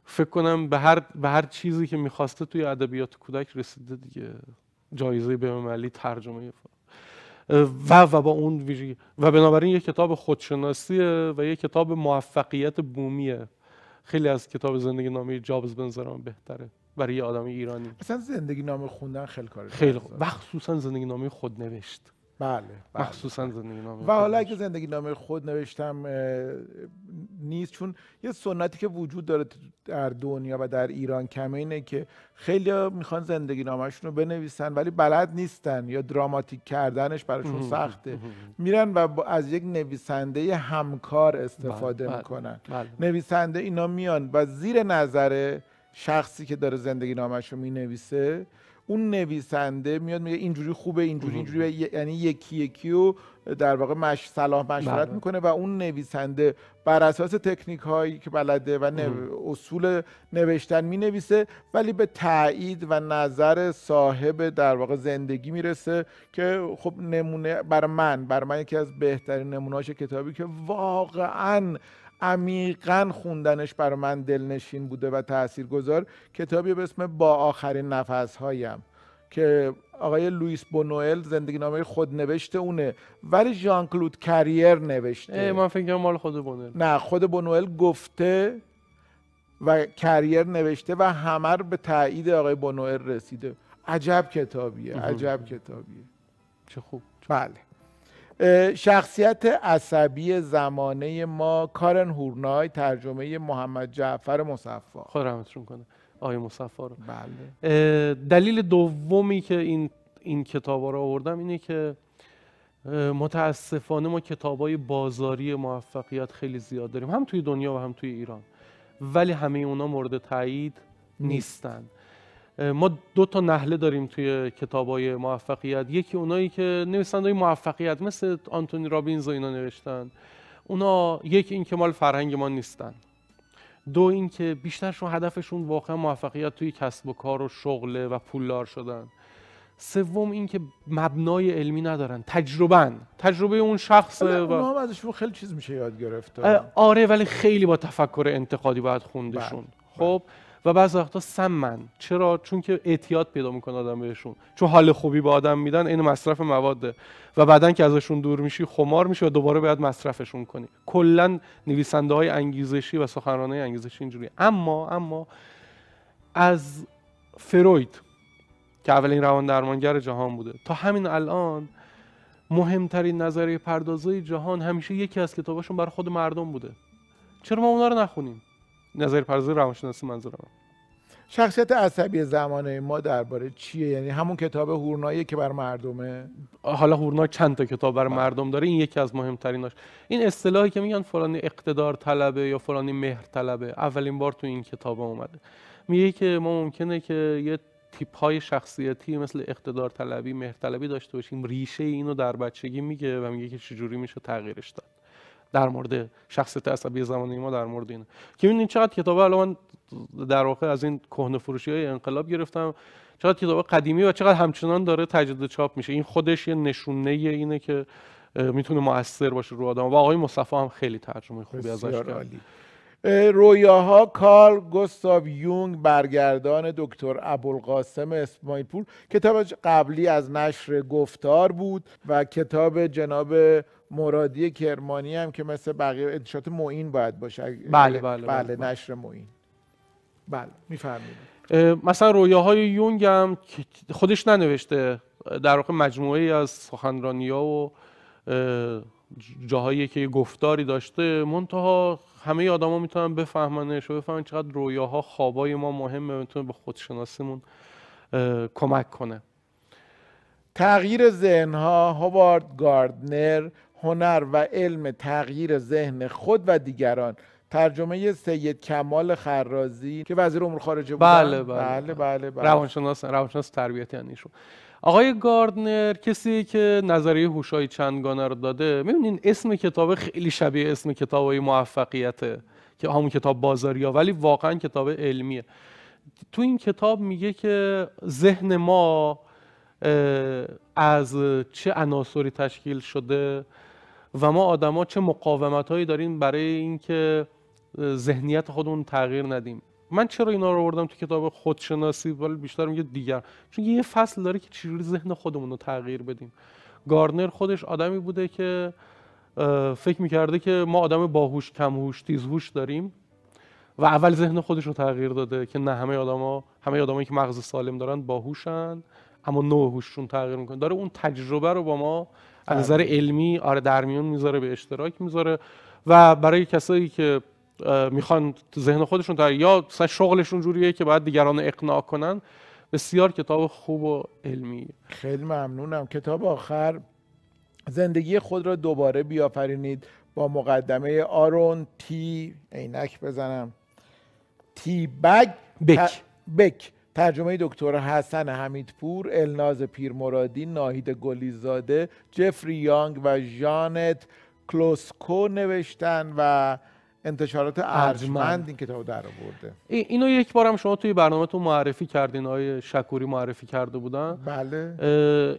فکر کنم به هر, به هر چیزی که میخواسته توی ادبیات کودک رسیده دیگه جایزه به ملی ترجمه و و با اون ویژگی و بنابراین یک کتاب خودشناسیه و یک کتاب موفقیت بومیه خیلی از کتاب زندگی نامی جابز بنظرم بهتره برای یه آدم ایرانی اصلا زندگی نامه خوندن خیلی کاره. خیلی خوب خصوصا زندگی نامه خود نوشت بله،, بله, مخصوصا بله. و حالا اگه زندگی نامه خود نوشتم نیست چون یه سنتی که وجود داره در دنیا و در ایران کمه اینه که خیلی میخوان زندگی نامشون رو بنویسن ولی بلد نیستن یا دراماتیک کردنش براشون سخته میرن و از یک نویسنده همکار استفاده بله، میکنن نویسنده اینا میان و زیر نظر شخصی که داره زندگی نامش رو مینویسه اون نویسنده میاد میگه اینجوری خوبه اینجوری اینجوری یعنی یکی یکی رو در واقع مش صلاح مشورت بله. میکنه و اون نویسنده بر اساس تکنیک هایی که بلده و اصول نوشتن می نویسه ولی به تایید و نظر صاحب در واقع زندگی میرسه که خب نمونه بر من بر من یکی از بهترین نمونهاش کتابی که واقعا عمیقا خوندنش بر من دلنشین بوده و تاثیرگذار کتابی به اسم با آخرین نفس هایم که آقای لوئیس بونوئل زندگی نامه خود نوشته اونه ولی ژان کلود کریر نوشته من فکر مال خود بونوئل نه خود بونوئل گفته و کریر نوشته و همه به تایید آقای بونوئل رسیده عجب کتابیه عجب کتابیه چه خوب بله شخصیت عصبی زمانه ما کارن هورنای ترجمه محمد جعفر مصفا خود رحمتشون کنه آقای مصفا رو بله دلیل دومی که این این ها رو آوردم اینه که متاسفانه ما کتابای بازاری موفقیت خیلی زیاد داریم هم توی دنیا و هم توی ایران ولی همه اونا مورد تایید نیستن ما دو تا نهله داریم توی کتاب موفقیت یکی اونایی که نویسنده های موفقیت مثل آنتونی رابینز و اینا نوشتن اونا یک این که مال فرهنگ ما نیستن دو اینکه بیشترشون هدفشون واقعا موفقیت توی کسب و کار و شغله و پولدار شدن سوم اینکه مبنای علمی ندارن تجربه تجربه اون شخص و هم ازشون خب خیلی چیز میشه یاد گرفت آره ولی خیلی با تفکر انتقادی باید خوندشون بله، بله. خب و بعض وقتا سمن چرا چون که اعتیاد پیدا میکنه آدم بهشون چون حال خوبی به آدم میدن این مصرف مواده و بعدا که ازشون دور میشی خمار میشه و دوباره باید مصرفشون کنی کلا نویسنده های انگیزشی و سخنران های انگیزشی اینجوری اما اما از فروید که اولین روان درمانگر جهان بوده تا همین الان مهمترین نظریه پردازای جهان همیشه یکی از کتاباشون بر خود مردم بوده چرا ما اونا رو نخونیم نظری پردازی روانشناسی منظورم شخصیت عصبی زمانه ما درباره چیه یعنی همون کتاب هورنایی که بر مردمه حالا هورنا چند تا کتاب بر بله. مردم داره این یکی از مهمتریناش این اصطلاحی که میگن فلانی اقتدار طلبه یا فلانی مهر طلبه اولین بار تو این کتاب اومده میگه که ما ممکنه که یه تیپ های شخصیتی مثل اقتدار طلبی مهر طلبی داشته باشیم ریشه اینو در بچگی میگه و میگه که چجوری میشه تغییرش داد در مورد شخصیت عصبی زمانی ما در مورد اینه که این چقدر کتاب الان من در واقع از این کهنه فروشی های انقلاب گرفتم چقدر کتاب قدیمی و چقدر همچنان داره تجدید چاپ میشه این خودش یه نشونه اینه که میتونه موثر باشه رو آدم و آقای مصطفی هم خیلی ترجمه خوبی ازش کرد رویاها کارل گستاو یونگ برگردان دکتر ابوالقاسم اسماعیل پور کتاب قبلی از نشر گفتار بود و کتاب جناب مرادی کرمانی هم که مثل بقیه ادشات معین باید باشه بله، بله،, بله بله, بله, بله نشر معین بله میفهمید مثلا رویاهای یونگ هم خودش ننوشته در واقع مجموعه از سخنرانی ها و جاهایی که گفتاری داشته منتها همه آدما میتونن بفهمنش و بفهمن چقدر ها خوابای ما مهمه میتونه به خودشناسیمون کمک کنه تغییر ها هوارد گاردنر هنر و علم تغییر ذهن خود و دیگران ترجمه سید کمال خرازی که وزیر امور خارجه بود بله،, بله بله بله, بله, بله. روانشناس روانشناس تربیتی یعنی آقای گاردنر کسی که نظریه هوشای چندگانه رو داده میبینین اسم کتاب خیلی شبیه اسم کتاب های موفقیته که همون کتاب بازاریا ولی واقعا کتاب علمیه تو این کتاب میگه که ذهن ما از چه عناصری تشکیل شده و ما آدما چه مقاومت هایی داریم برای اینکه ذهنیت خودمون تغییر ندیم من چرا اینا رو آوردم تو کتاب خودشناسی ولی بیشتر میگه دیگر چون یه فصل داره که چجوری ذهن خودمون رو تغییر بدیم گارنر خودش آدمی بوده که فکر میکرده که ما آدم باهوش کمهوش تیزهوش داریم و اول ذهن خودش رو تغییر داده که نه همه آدما همه آدمایی که مغز سالم دارن باهوشن اما نوع هوششون تغییر میکنه داره اون تجربه رو با ما از نظر علمی آره در میون میذاره به اشتراک میذاره و برای کسایی که میخوان ذهن خودشون تا یا شغلشون جوریه که باید دیگران اقناع کنن بسیار کتاب خوب و علمی خیلی ممنونم کتاب آخر زندگی خود را دوباره بیافرینید با مقدمه آرون تی عینک بزنم تی بگ بک بک ترجمه دکتر حسن حمیدپور، الناز پیرمرادی، ناهید گلیزاده، جفری یانگ و جانت کلوسکو نوشتن و انتشارات ارجمند این کتاب در آورده ای اینو یک هم شما توی تو معرفی کردین آقای شکوری معرفی کرده بودن بله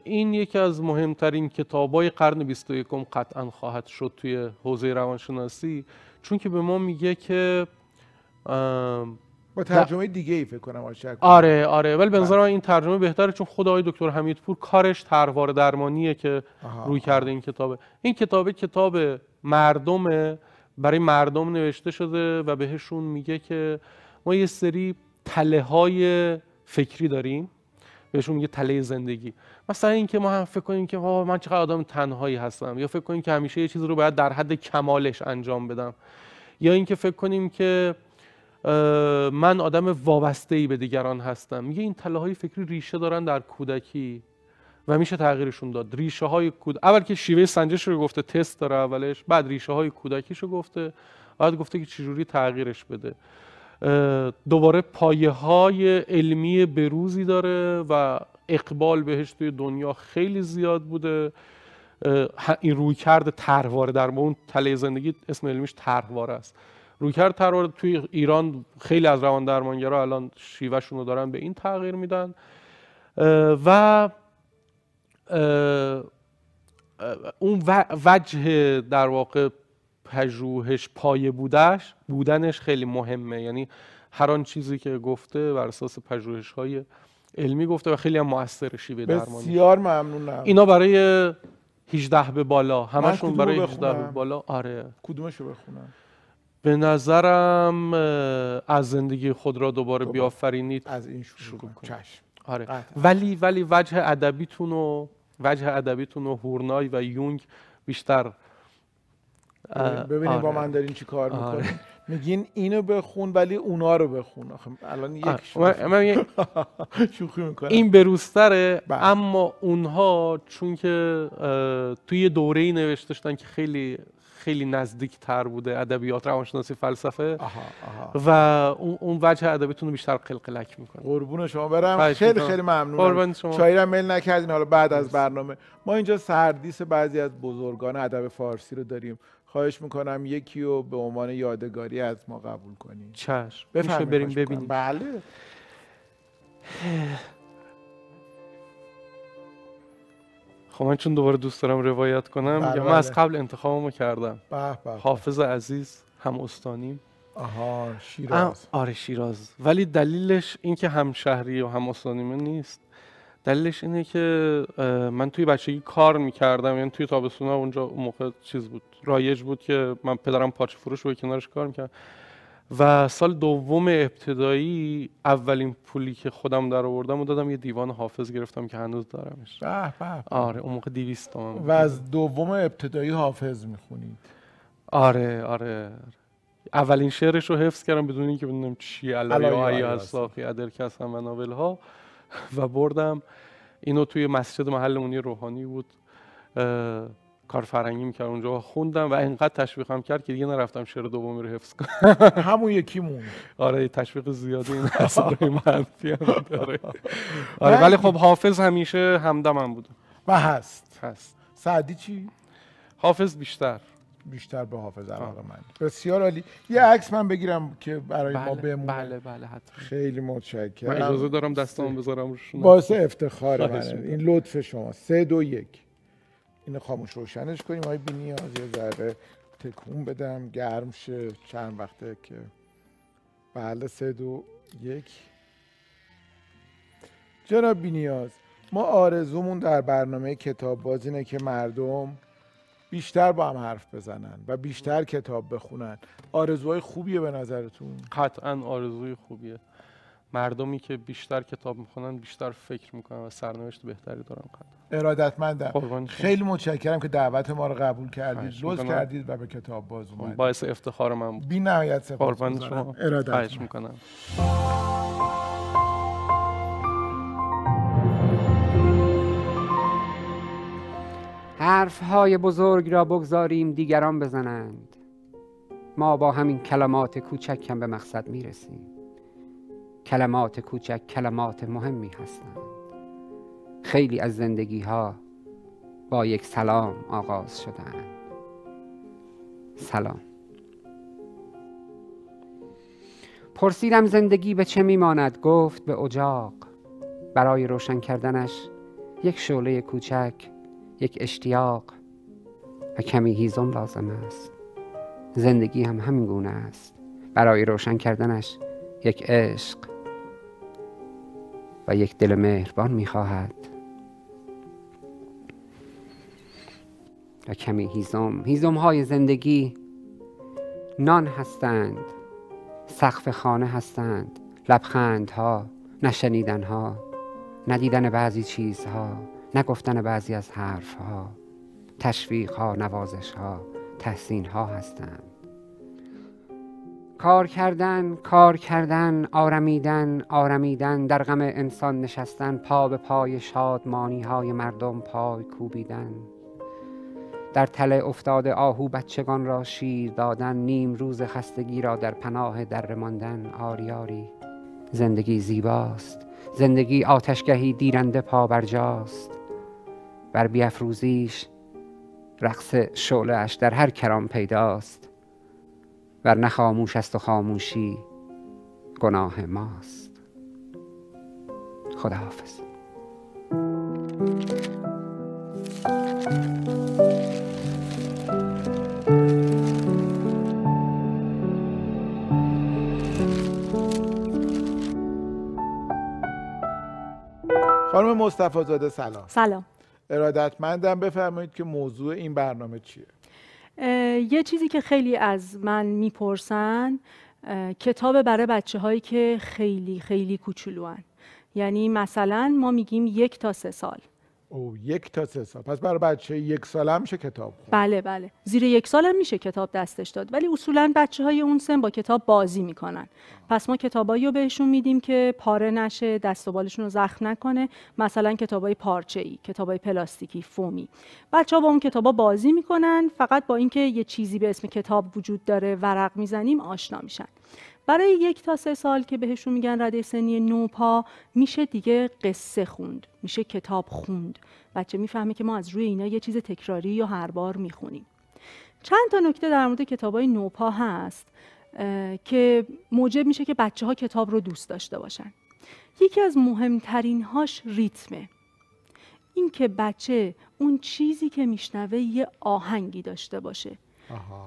این یکی از مهمترین کتابای قرن 21 قطعا خواهد شد توی حوزه روانشناسی چون که به ما میگه که با ترجمه دیگه ای فکر کنم آره آره ولی به بله. نظر این ترجمه بهتره چون خود آقای دکتر حمیدپور کارش تروار درمانیه که روی کرده این کتابه این کتابه کتاب مردمه برای مردم نوشته شده و بهشون میگه که ما یه سری تله های فکری داریم بهشون میگه تله زندگی مثلا اینکه ما هم فکر کنیم که من چقدر آدم تنهایی هستم یا فکر کنیم که همیشه یه چیزی رو باید در حد کمالش انجام بدم یا اینکه فکر کنیم که من آدم وابسته ای به دیگران هستم میگه این تله های فکری ریشه دارن در کودکی و میشه تغییرشون داد ریشه های کود اول که شیوه سنجش رو گفته تست داره اولش بعد ریشه های کودکیش رو گفته بعد گفته که چجوری تغییرش بده دوباره پایه های علمی بروزی داره و اقبال بهش توی دنیا خیلی زیاد بوده این رویکرد ترواره. در اون تله زندگی اسم علمیش طرحواره است رویکرد تر توی ایران خیلی از روان درمانگرا الان شیوهشون رو دارن به این تغییر میدن و اون وجه در واقع پژوهش پایه بودش بودنش خیلی مهمه یعنی هر آن چیزی که گفته بر اساس پژوهش های علمی گفته و خیلی هم موثر شیوه درمانی بسیار ممنونم اینا برای 18 به بالا همشون برای 18 به بالا آره کدومشو بخونم به نظرم از زندگی خود را دوباره بیافرینید از این شروع, شروع چشم آره. ولی ولی وجه ادبیتون و وجه ادبیتون و هورنای و یونگ بیشتر ببینید آره. با من دارین چی کار میکنید آره. میگین اینو بخون ولی اونا رو بخون الان آره. یک شوخی میکنم این بروستره بله. اما اونها چون که توی دوره ای نوشته شدن که خیلی خیلی نزدیک تر بوده ادبیات روانشناسی فلسفه و اون وجه ادبیتون رو بیشتر قلقلک میکنه قربون شما برم خیلی خیلی ممنونم هم میل نکردین حالا بعد از برنامه ما اینجا سردیس بعضی از بزرگان ادب فارسی رو داریم خواهش میکنم یکی رو به عنوان یادگاری از ما قبول کنیم چش بفرمایید بریم ببینیم بله خب من چون دوباره دوست دارم روایت کنم بله، من از بله. قبل انتخابمو کردم بح بح حافظ عزیز هم استانیم آها شیراز آره شیراز ولی دلیلش این که هم شهری و هم نیست دلیلش اینه که من توی بچگی کار میکردم یعنی توی تابستون اونجا اون موقع چیز بود رایج بود که من پدرم پارچه فروش و کنارش کار میکردم و سال دوم ابتدایی اولین پولی که خودم در آوردم و دادم یه دیوان حافظ گرفتم که هنوز دارمش به آره اون موقع و از دوم ابتدایی حافظ میخونید آره آره اولین شعرش رو حفظ کردم بدون اینکه بدونم چی علای یا از ساقی ادرکس هم و ناول ها و بردم اینو توی مسجد محلمون روحانی بود کار فرنگی میکرد اونجا خوندم و انقدر تشویقم کرد که دیگه نرفتم شعر دومی رو حفظ کنم همون یکی مون آره تشویق زیادی این اصلا منفی هم داره آره ولی خب حافظ همیشه همدم هم بود و هست هست سعدی چی حافظ بیشتر بیشتر به حافظ علاقه من بسیار عالی یه عکس من بگیرم که برای بله، ما بمونه بله بله حتما خیلی متشکرم من اجازه دارم دستام بذارم روشون باعث افتخار من این لطف شما سه دو یک اینو خاموش روشنش کنیم های بینیاز یه ذره تکون بدم گرم شه چند وقته که بله سه دو یک جناب بینیاز، ما آرزومون در برنامه کتاب باز اینه که مردم بیشتر با هم حرف بزنن و بیشتر کتاب بخونن آرزوهای خوبیه به نظرتون؟ قطعا آرزوی خوبیه مردمی که بیشتر کتاب میخونن بیشتر فکر میکنن و سرنوشت بهتری دارن ارادتمندم خیلی متشکرم که دعوت ما رو قبول کردید لطف کردید و به کتاب باز خب، اومدید باعث افتخار من بود بی نهایت سپاس شما ارادت میکنم حرف های بزرگ را بگذاریم دیگران بزنند ما با همین کلمات کوچک هم به مقصد میرسیم کلمات کوچک کلمات مهمی هستند خیلی از زندگی ها با یک سلام آغاز شدند سلام پرسیدم زندگی به چه میماند گفت به اجاق برای روشن کردنش یک شعله کوچک یک اشتیاق و کمی هیزم لازم است زندگی هم همین گونه است برای روشن کردنش یک عشق و یک دل مهربان میخواهد و کمی هیزم هیزم های زندگی نان هستند سقف خانه هستند لبخندها ها ندیدن بعضی چیزها نگفتن بعضی از حرفها ها تحسین ها هستند کار کردن کار کردن آرمیدن آرمیدن در غم انسان نشستن پا به پای شادمانی های مردم پای کوبیدن در تله افتاده آهو بچگان را شیر دادن نیم روز خستگی را در پناه در ماندن آریاری زندگی زیباست زندگی آتشگهی دیرنده پا برجاست بر بیافروزیش رقص شعله اش در هر کرام پیداست نه خاموش است و خاموشی گناه ماست خداحافظ خانم مصطفی زاده سلام سلام ارادتمندم بفرمایید که موضوع این برنامه چیه یه چیزی که خیلی از من میپرسن کتاب برای بچه هایی که خیلی خیلی کوچولوان یعنی مثلا ما میگیم یک تا سه سال او یک تا سه سال پس برای بچه یک سال هم میشه کتاب بله بله زیر یک سال هم میشه کتاب دستش داد ولی اصولا بچه های اون سن با کتاب بازی میکنن پس ما کتابایی رو بهشون میدیم که پاره نشه دست و بالشون رو زخم نکنه مثلا کتابای پارچه ای کتابای پلاستیکی فومی بچه ها با اون کتابا بازی میکنن فقط با اینکه یه چیزی به اسم کتاب وجود داره ورق میزنیم آشنا میشن برای یک تا سه سال که بهشون میگن رده سنی نوپا میشه دیگه قصه خوند میشه کتاب خوند بچه میفهمه که ما از روی اینا یه چیز تکراری یا هر بار میخونیم چند تا نکته در مورد های نوپا هست که موجب میشه که بچه ها کتاب رو دوست داشته باشن یکی از مهمترین هاش ریتمه که بچه اون چیزی که میشنوه یه آهنگی داشته باشه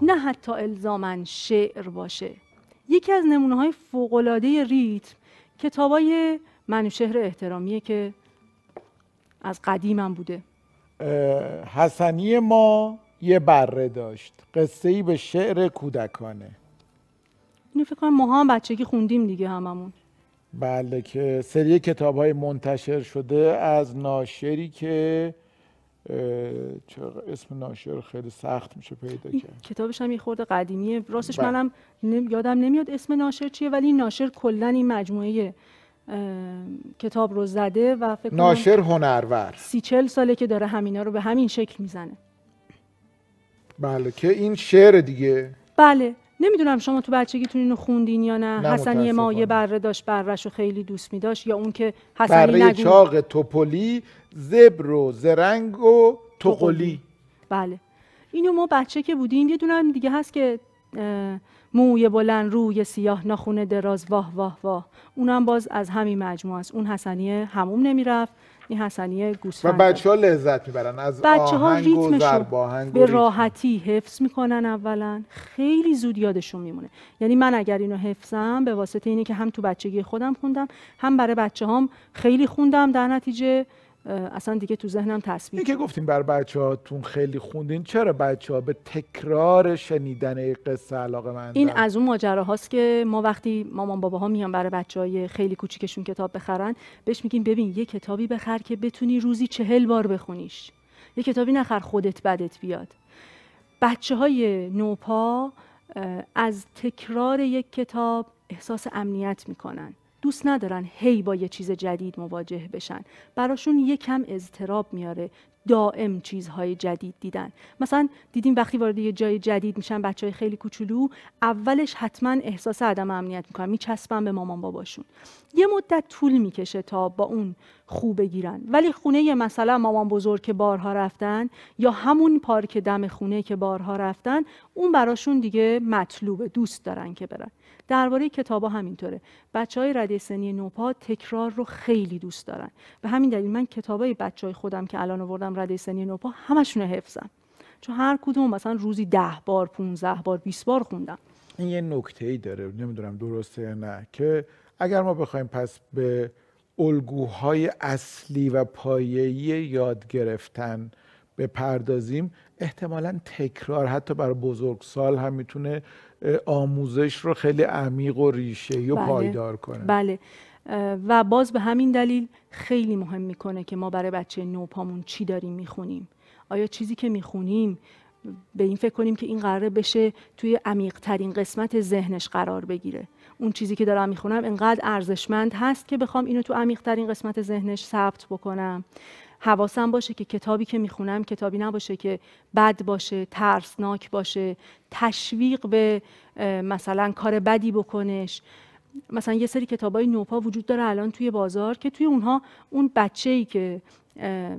نه حتی الزامن شعر باشه یکی از نمونه های فوقلاده ریتم کتابای منوشهر احترامیه که از قدیمم بوده حسنی ما یه بره داشت قصه ای به شعر کودکانه اینو فکر کنم ما هم بچگی خوندیم دیگه هممون بله که سری کتاب های منتشر شده از ناشری که چرا اسم ناشر خیلی سخت میشه پیدا کرد کتابش هم یه خورده قدیمیه راستش بله. منم یادم نمیاد اسم ناشر چیه ولی ناشر کلا این مجموعه کتاب رو زده و فکر ناشر هنرور سی چل ساله که داره همینا رو به همین شکل میزنه بله که این شعر دیگه بله نمیدونم شما تو بچگیتون اینو خوندین یا نه, حسنی ما یه بره داشت بررش خیلی دوست می یا اون که حسنی بره چاق توپلی زبر و زرنگ و تقلی بله اینو ما بچه که بودیم یه دونه دیگه هست که موی بلند روی سیاه ناخونه دراز واه واه واه اونم باز از همین مجموعه است اون حسنی هموم نمیرفت این حسنیه گوسفند و بچه ها لذت میبرن از بچه ها ریتمشون به راحتی حفظ میکنن اولا خیلی زود یادشون میمونه یعنی من اگر اینو حفظم به واسطه اینه که هم تو بچگی خودم خوندم هم برای بچه خیلی خوندم در نتیجه اصلا دیگه تو ذهنم تصویر که گفتیم بر بچه هاتون خیلی خوندین چرا بچه ها به تکرار شنیدن قصه علاقه من این از اون ماجره هاست که ما وقتی مامان بابا ها میان برای بچه های خیلی کوچیکشون کتاب بخرن بهش میگیم ببین یه کتابی بخر که بتونی روزی چهل بار بخونیش یه کتابی نخر خودت بدت بیاد بچه های نوپا از تکرار یک کتاب احساس امنیت میکنن دوست ندارن هی با یه چیز جدید مواجه بشن براشون یه کم اضطراب میاره دائم چیزهای جدید دیدن مثلا دیدیم وقتی وارد یه جای جدید میشن بچه های خیلی کوچولو اولش حتما احساس عدم امنیت میکنن میچسبن به مامان باباشون یه مدت طول میکشه تا با اون خوب بگیرن ولی خونه مثلا مامان بزرگ که بارها رفتن یا همون پارک دم خونه که بارها رفتن اون براشون دیگه مطلوبه دوست دارن که برن درباره کتابا همینطوره بچه های رده سنی نوپا تکرار رو خیلی دوست دارن به همین دلیل من کتابای بچه های خودم که الان آوردم رده سنی نوپا همشون حفظم چون هر کدوم مثلا روزی ده بار 15 بار 20 بار خوندم این یه نکته ای داره نمیدونم درسته یا نه که اگر ما بخوایم پس به الگوهای اصلی و پایه‌ای یاد گرفتن بپردازیم احتمالا تکرار حتی برای بزرگسال هم میتونه آموزش رو خیلی عمیق و ریشه و بله، پایدار کنه بله و باز به همین دلیل خیلی مهم میکنه که ما برای بچه نوپامون چی داریم میخونیم آیا چیزی که میخونیم به این فکر کنیم که این قراره بشه توی عمیق ترین قسمت ذهنش قرار بگیره اون چیزی که دارم میخونم انقدر ارزشمند هست که بخوام اینو تو عمیق ترین قسمت ذهنش ثبت بکنم حواسم باشه که کتابی که میخونم کتابی نباشه که بد باشه ترسناک باشه تشویق به مثلا کار بدی بکنش مثلا یه سری کتابای نوپا وجود داره الان توی بازار که توی اونها اون بچه ای که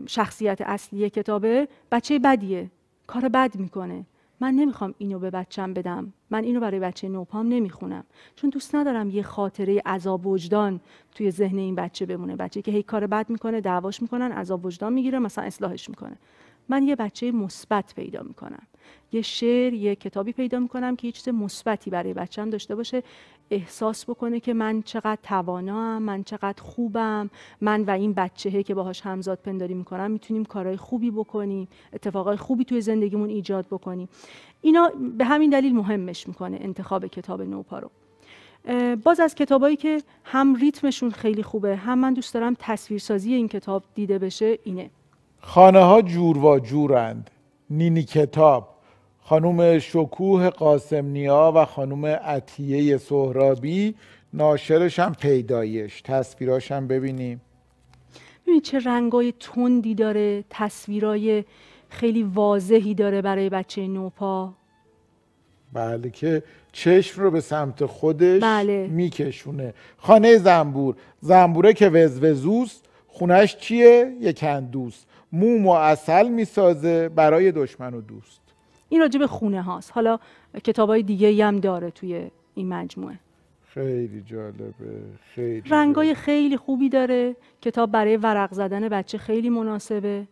شخصیت اصلی کتابه بچه بدیه کار بد میکنه من نمیخوام اینو به بچم بدم من اینو برای بچه نوپام نمیخونم چون دوست ندارم یه خاطره عذاب وجدان توی ذهن این بچه بمونه بچه که هی کار بد میکنه دعواش میکنن عذاب وجدان میگیره مثلا اصلاحش میکنه من یه بچه مثبت پیدا میکنم یه شعر یه کتابی پیدا میکنم که یه چیز مثبتی برای بچم داشته باشه احساس بکنه که من چقدر توانام من چقدر خوبم من و این بچهه که باهاش همزاد پنداری میکنم میتونیم کارهای خوبی بکنیم اتفاقای خوبی توی زندگیمون ایجاد بکنیم اینا به همین دلیل مهمش میکنه انتخاب کتاب نوپا رو باز از کتابایی که هم ریتمشون خیلی خوبه هم من دوست دارم تصویرسازی این کتاب دیده بشه اینه خانه ها جور و جورند نینی کتاب خانوم شکوه قاسم نیا و خانم عطیه سهرابی ناشرش هم پیدایش تصویراش هم ببینیم ببینید چه رنگای تندی داره تصویرای خیلی واضحی داره برای بچه نوپا بله که چشم رو به سمت خودش بله. میکشونه خانه زنبور زنبوره که وزوزوست خونش چیه؟ یکندوست. موم و اصل میسازه برای دشمن و دوست این راجب خونه هاست حالا کتاب های دیگه هم داره توی این مجموعه خیلی جالبه خیلی های خیلی خوبی داره کتاب برای ورق زدن بچه خیلی مناسبه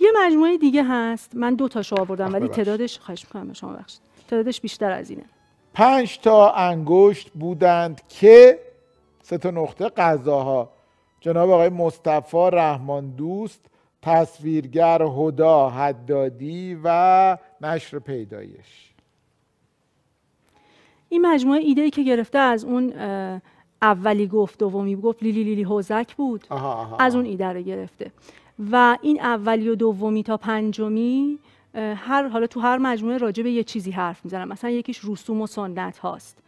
یه مجموعه دیگه هست من دو تاشو آوردم ولی تعدادش خواهش میکنم شما بخشید تعدادش بیشتر از اینه پنج تا انگشت بودند که سه تا نقطه غذاها جناب آقای مصطفی رحمان دوست تصویرگر هدا حدادی و نشر پیدایش این مجموعه ایده ای که گرفته از اون اولی گفت دومی گفت لیلی لیلی هوزک بود از اون ایده رو گرفته و این اولی و دومی تا پنجمی هر حالا تو هر مجموعه راجع به یه چیزی حرف میزنم مثلا یکیش رسوم و سنت هاست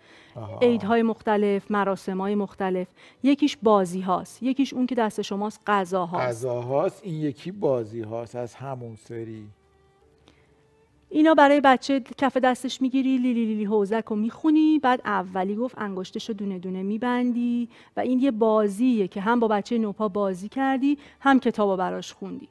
عیدهای مختلف مراسم های مختلف یکیش بازی هاست یکیش اون که دست شماست غذا هاست غذا هاست این یکی بازی هاست از همون سری اینا برای بچه کف دستش میگیری لیلی لیلی حوزک رو میخونی بعد اولی گفت انگشتش رو دونه دونه میبندی و این یه بازیه که هم با بچه نوپا بازی کردی هم کتاب براش خوندی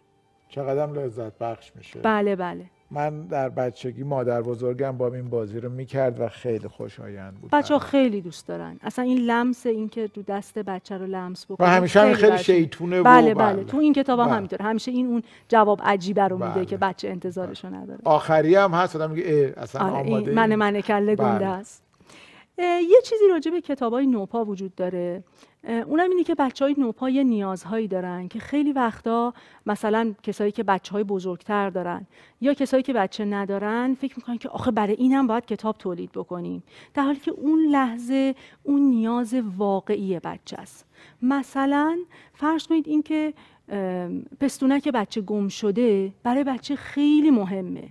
چقدر لذت بخش میشه بله بله من در بچگی مادر بزرگم با این بازی رو میکرد و خیلی خوشایند بود بچه ها خیلی دوست دارن اصلا این لمس این که دو دست بچه رو لمس بکنه و همیشه خیلی, خیلی شیطونه بله،, بله, بله تو این کتاب هم بله. همیتونه. همیشه این اون جواب عجیبه رو میده بله. که بچه انتظارشو نداره آخری هم هست آدم میگه اصلا آره این من من کله گنده است یه چیزی راجع به کتابای نوپا وجود داره اونم اینه که بچه های نوپا نیازهایی دارن که خیلی وقتا مثلا کسایی که بچه های بزرگتر دارن یا کسایی که بچه ندارن فکر میکنن که آخه برای اینم باید کتاب تولید بکنیم در حالی که اون لحظه اون نیاز واقعی بچه است مثلا فرض کنید اینکه پستونک بچه گم شده برای بچه خیلی مهمه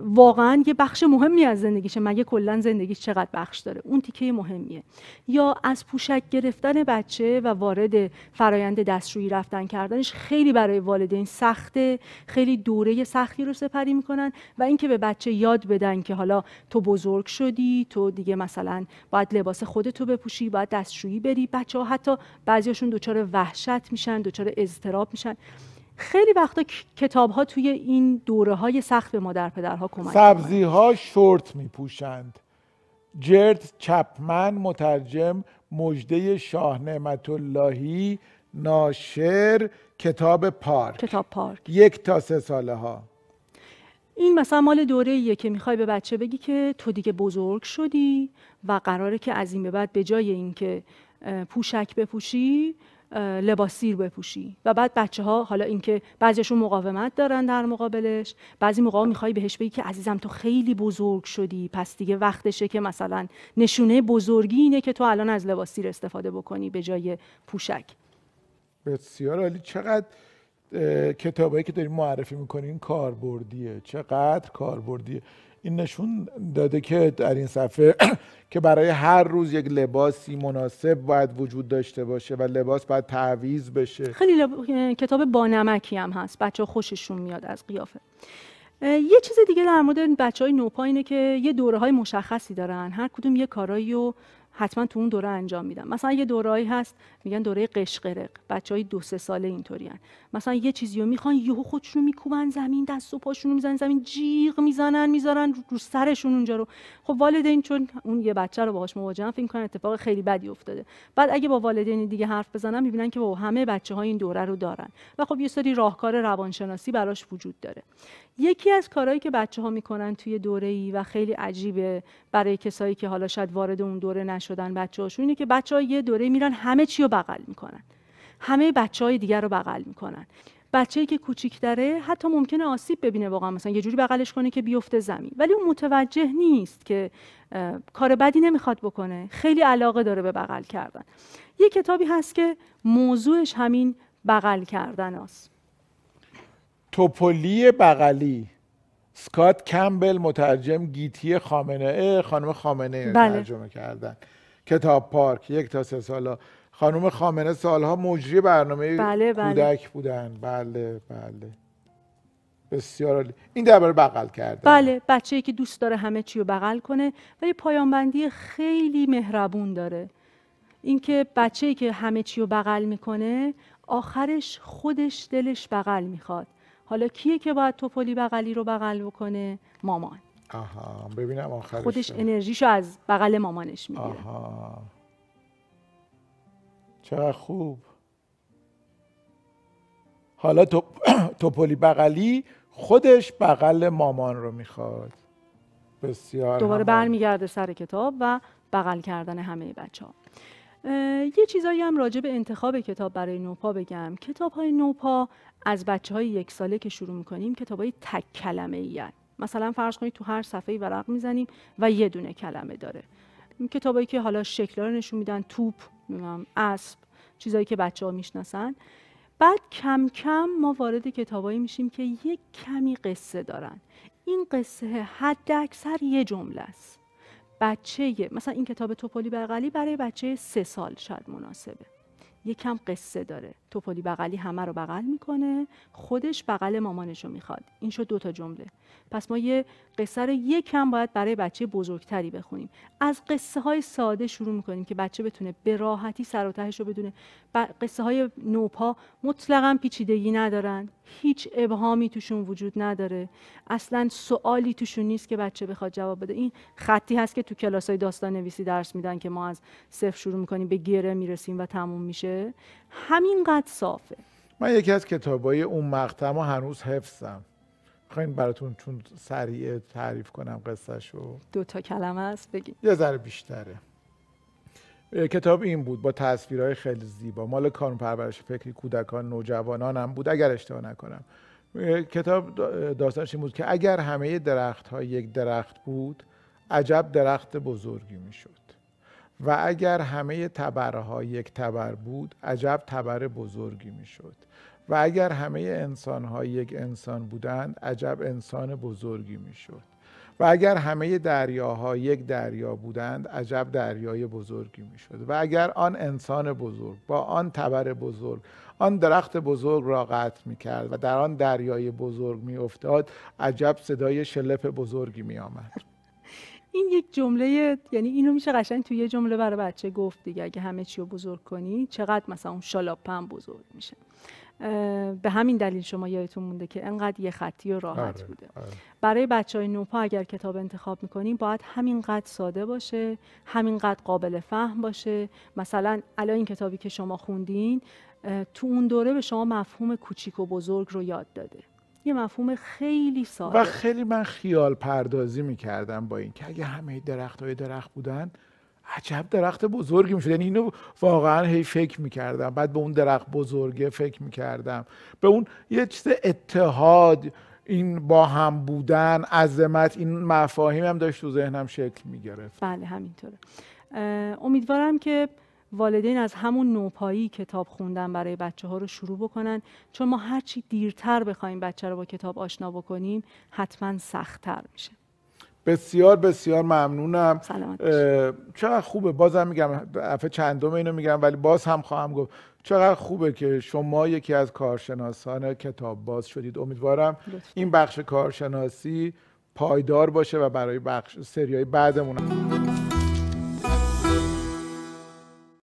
واقعا یه بخش مهمی از زندگیشه مگه کلا زندگیش چقدر بخش داره اون تیکه مهمیه یا از پوشک گرفتن بچه و وارد فرایند دستشویی رفتن کردنش خیلی برای والدین سخته خیلی دوره سختی رو سپری میکنن و اینکه به بچه یاد بدن که حالا تو بزرگ شدی تو دیگه مثلا باید لباس خودتو بپوشی باید دستشویی بری بچه ها حتی بعضیاشون دچار وحشت میشن دچار اضطراب میشن خیلی وقتا کتاب ها توی این دوره های سخت به مادر پدرها کمک سبزی ها شورت می پوشند جرد چپمن مترجم مجده شاه نعمت اللهی ناشر کتاب پارک کتاب پارک یک تا سه ساله ها این مثلا مال دوره ایه که میخوای به بچه بگی که تو دیگه بزرگ شدی و قراره که از این به بعد به جای اینکه پوشک بپوشی لباسیر بپوشی و بعد بچه ها حالا اینکه بعضیشون مقاومت دارن در مقابلش بعضی موقع میخوای بهش بگی که عزیزم تو خیلی بزرگ شدی پس دیگه وقتشه که مثلا نشونه بزرگی اینه که تو الان از لباسیر استفاده بکنی به جای پوشک بسیار عالی چقدر کتابایی که داریم معرفی میکنین کاربردیه چقدر کاربردیه این نشون داده که در این صفحه که برای هر روز یک لباسی مناسب باید وجود داشته باشه و لباس باید تعویز بشه خیلی لب... کتاب نمکی هم هست بچه خوششون میاد از قیافه یه چیز دیگه در مورد بچه های نوپا اینه که یه دوره های مشخصی دارن هر کدوم یه کارایی رو حتما تو اون دوره انجام میدم مثلا یه دورایی هست میگن دوره قشقرق بچهای دو سه ساله اینطورین. مثلا یه چیزی رو میخوان یهو خودشونو میکوبن زمین دست و پاشونو میزنن زمین جیغ میزنن میذارن رو سرشون اونجا رو خب والدین چون اون یه بچه رو باهاش مواجهن فکر میکنن اتفاق خیلی بدی افتاده بعد اگه با والدین دیگه حرف بزنن میبینن که با همه بچه های این دوره رو دارن و خب یه سری راهکار روانشناسی براش وجود داره یکی از کارهایی که بچه ها میکنن توی دوره ای و خیلی عجیبه برای کسایی که حالا شاید وارد اون دوره نشن شدن بچه اینه که بچه یه دوره میرن همه چی رو بغل میکنن همه بچه های دیگر رو بغل میکنن بچه‌ای که کوچیک حتی ممکنه آسیب ببینه واقعا مثلا یه جوری بغلش کنه که بیفته زمین ولی اون متوجه نیست که کار بدی نمیخواد بکنه خیلی علاقه داره به بغل کردن یه کتابی هست که موضوعش همین بغل کردن است توپلی بغلی سکات کمبل مترجم گیتی خامنه ای خانم خامنه بله. ترجمه کردن کتاب پارک یک تا سه سالا خانم خامنه سالها مجری برنامه بله،, بله کودک بودن بله بله بسیار این درباره بغل کرده بله ای که دوست داره همه چی رو بغل کنه ولی پایانبندی خیلی مهربون داره اینکه ای که همه چی رو بغل میکنه آخرش خودش دلش بغل میخواد حالا کیه که باید توپلی بغلی رو بغل بکنه مامان آها ببینم آخرش خودش انرژیشو از بغل مامانش میگیره آها چقدر خوب حالا تو توپلی بغلی خودش بغل مامان رو میخواد بسیار دوباره برمیگرده سر کتاب و بغل کردن همه بچه ها یه چیزایی هم راجع به انتخاب کتاب برای نوپا بگم کتاب های نوپا از بچه های یک ساله که شروع میکنیم کتاب های تک کلمه ای مثلا فرض کنید تو هر صفحه ورق میزنیم و یه دونه کلمه داره کتابایی که حالا شکل رو نشون میدن توپ اسب چیزایی که بچه ها میشناسن بعد کم کم ما وارد کتابایی میشیم که یک کمی قصه دارن این قصه حد اکثر یه جمله است بچه مثلا این کتاب توپولی برقلی برای بچه سه سال شاید مناسبه یکم قصه داره توپلی بغلی همه رو بغل میکنه خودش بغل مامانش رو میخواد این شد دو تا جمله پس ما یه قصه رو یکم باید برای بچه بزرگتری بخونیم از قصه های ساده شروع میکنیم که بچه بتونه به راحتی سر و تهش رو بدونه قصه های نوپا مطلقا پیچیدگی ندارن هیچ ابهامی توشون وجود نداره اصلا سوالی توشون نیست که بچه بخواد جواب بده این خطی هست که تو کلاس های داستان نویسی درس میدن که ما از صفر شروع میکنیم به گره میرسیم و تموم میشه همینقدر صافه من یکی از کتابای اون مقطع ما هنوز حفظم میخواین براتون چون سریع تعریف کنم قصه شو دو تا کلمه است بگیم یه ذره بیشتره کتاب این بود با تصویرهای خیلی زیبا مال کانون پرورش فکری کودکان نوجوانان هم بود اگر اشتباه نکنم کتاب داستانش این بود که اگر همه درخت ها یک درخت بود عجب درخت بزرگی میشد و اگر همه تبرها یک تبر بود عجب تبر بزرگی میشد و اگر همه انسان ها یک انسان بودند عجب انسان بزرگی میشد و اگر همه دریاها یک دریا بودند عجب دریای بزرگی میشد و اگر آن انسان بزرگ با آن تبر بزرگ آن درخت بزرگ را قطع می کرد و در آن دریای بزرگ می افتاد عجب صدای شلپ بزرگی می آمد. این یک جمله یعنی اینو میشه قشنگ توی یه جمله برای بچه گفت دیگه اگه همه چی رو بزرگ کنی چقدر مثلا اون شالاپم بزرگ میشه به همین دلیل شما یادتون مونده که انقدر یه خطی و راحت آره، بوده آره. برای بچه های نوپا اگر کتاب انتخاب میکنیم باید همینقدر ساده باشه همینقدر قابل فهم باشه مثلا الان این کتابی که شما خوندین تو اون دوره به شما مفهوم کوچیک و بزرگ رو یاد داده یه مفهوم خیلی ساده و خیلی من خیال پردازی میکردم با این که اگه همه درخت های درخت بودن عجب درخت بزرگی میشد یعنی اینو واقعا هی فکر میکردم بعد به اون درخت بزرگه فکر میکردم به اون یه چیز اتحاد این با هم بودن عظمت این مفاهیم هم داشت تو ذهنم شکل میگرفت بله همینطوره امیدوارم که والدین از همون نوپایی کتاب خوندن برای بچه ها رو شروع بکنن چون ما هرچی دیرتر بخوایم بچه رو با کتاب آشنا بکنیم حتما سختتر میشه بسیار بسیار ممنونم چقدر خوبه بازم میگم دفعه چندم اینو میگم ولی باز هم خواهم گفت چقدر خوبه که شما یکی از کارشناسان کتاب باز شدید امیدوارم این بخش کارشناسی پایدار باشه و برای بخش سریای بعدمون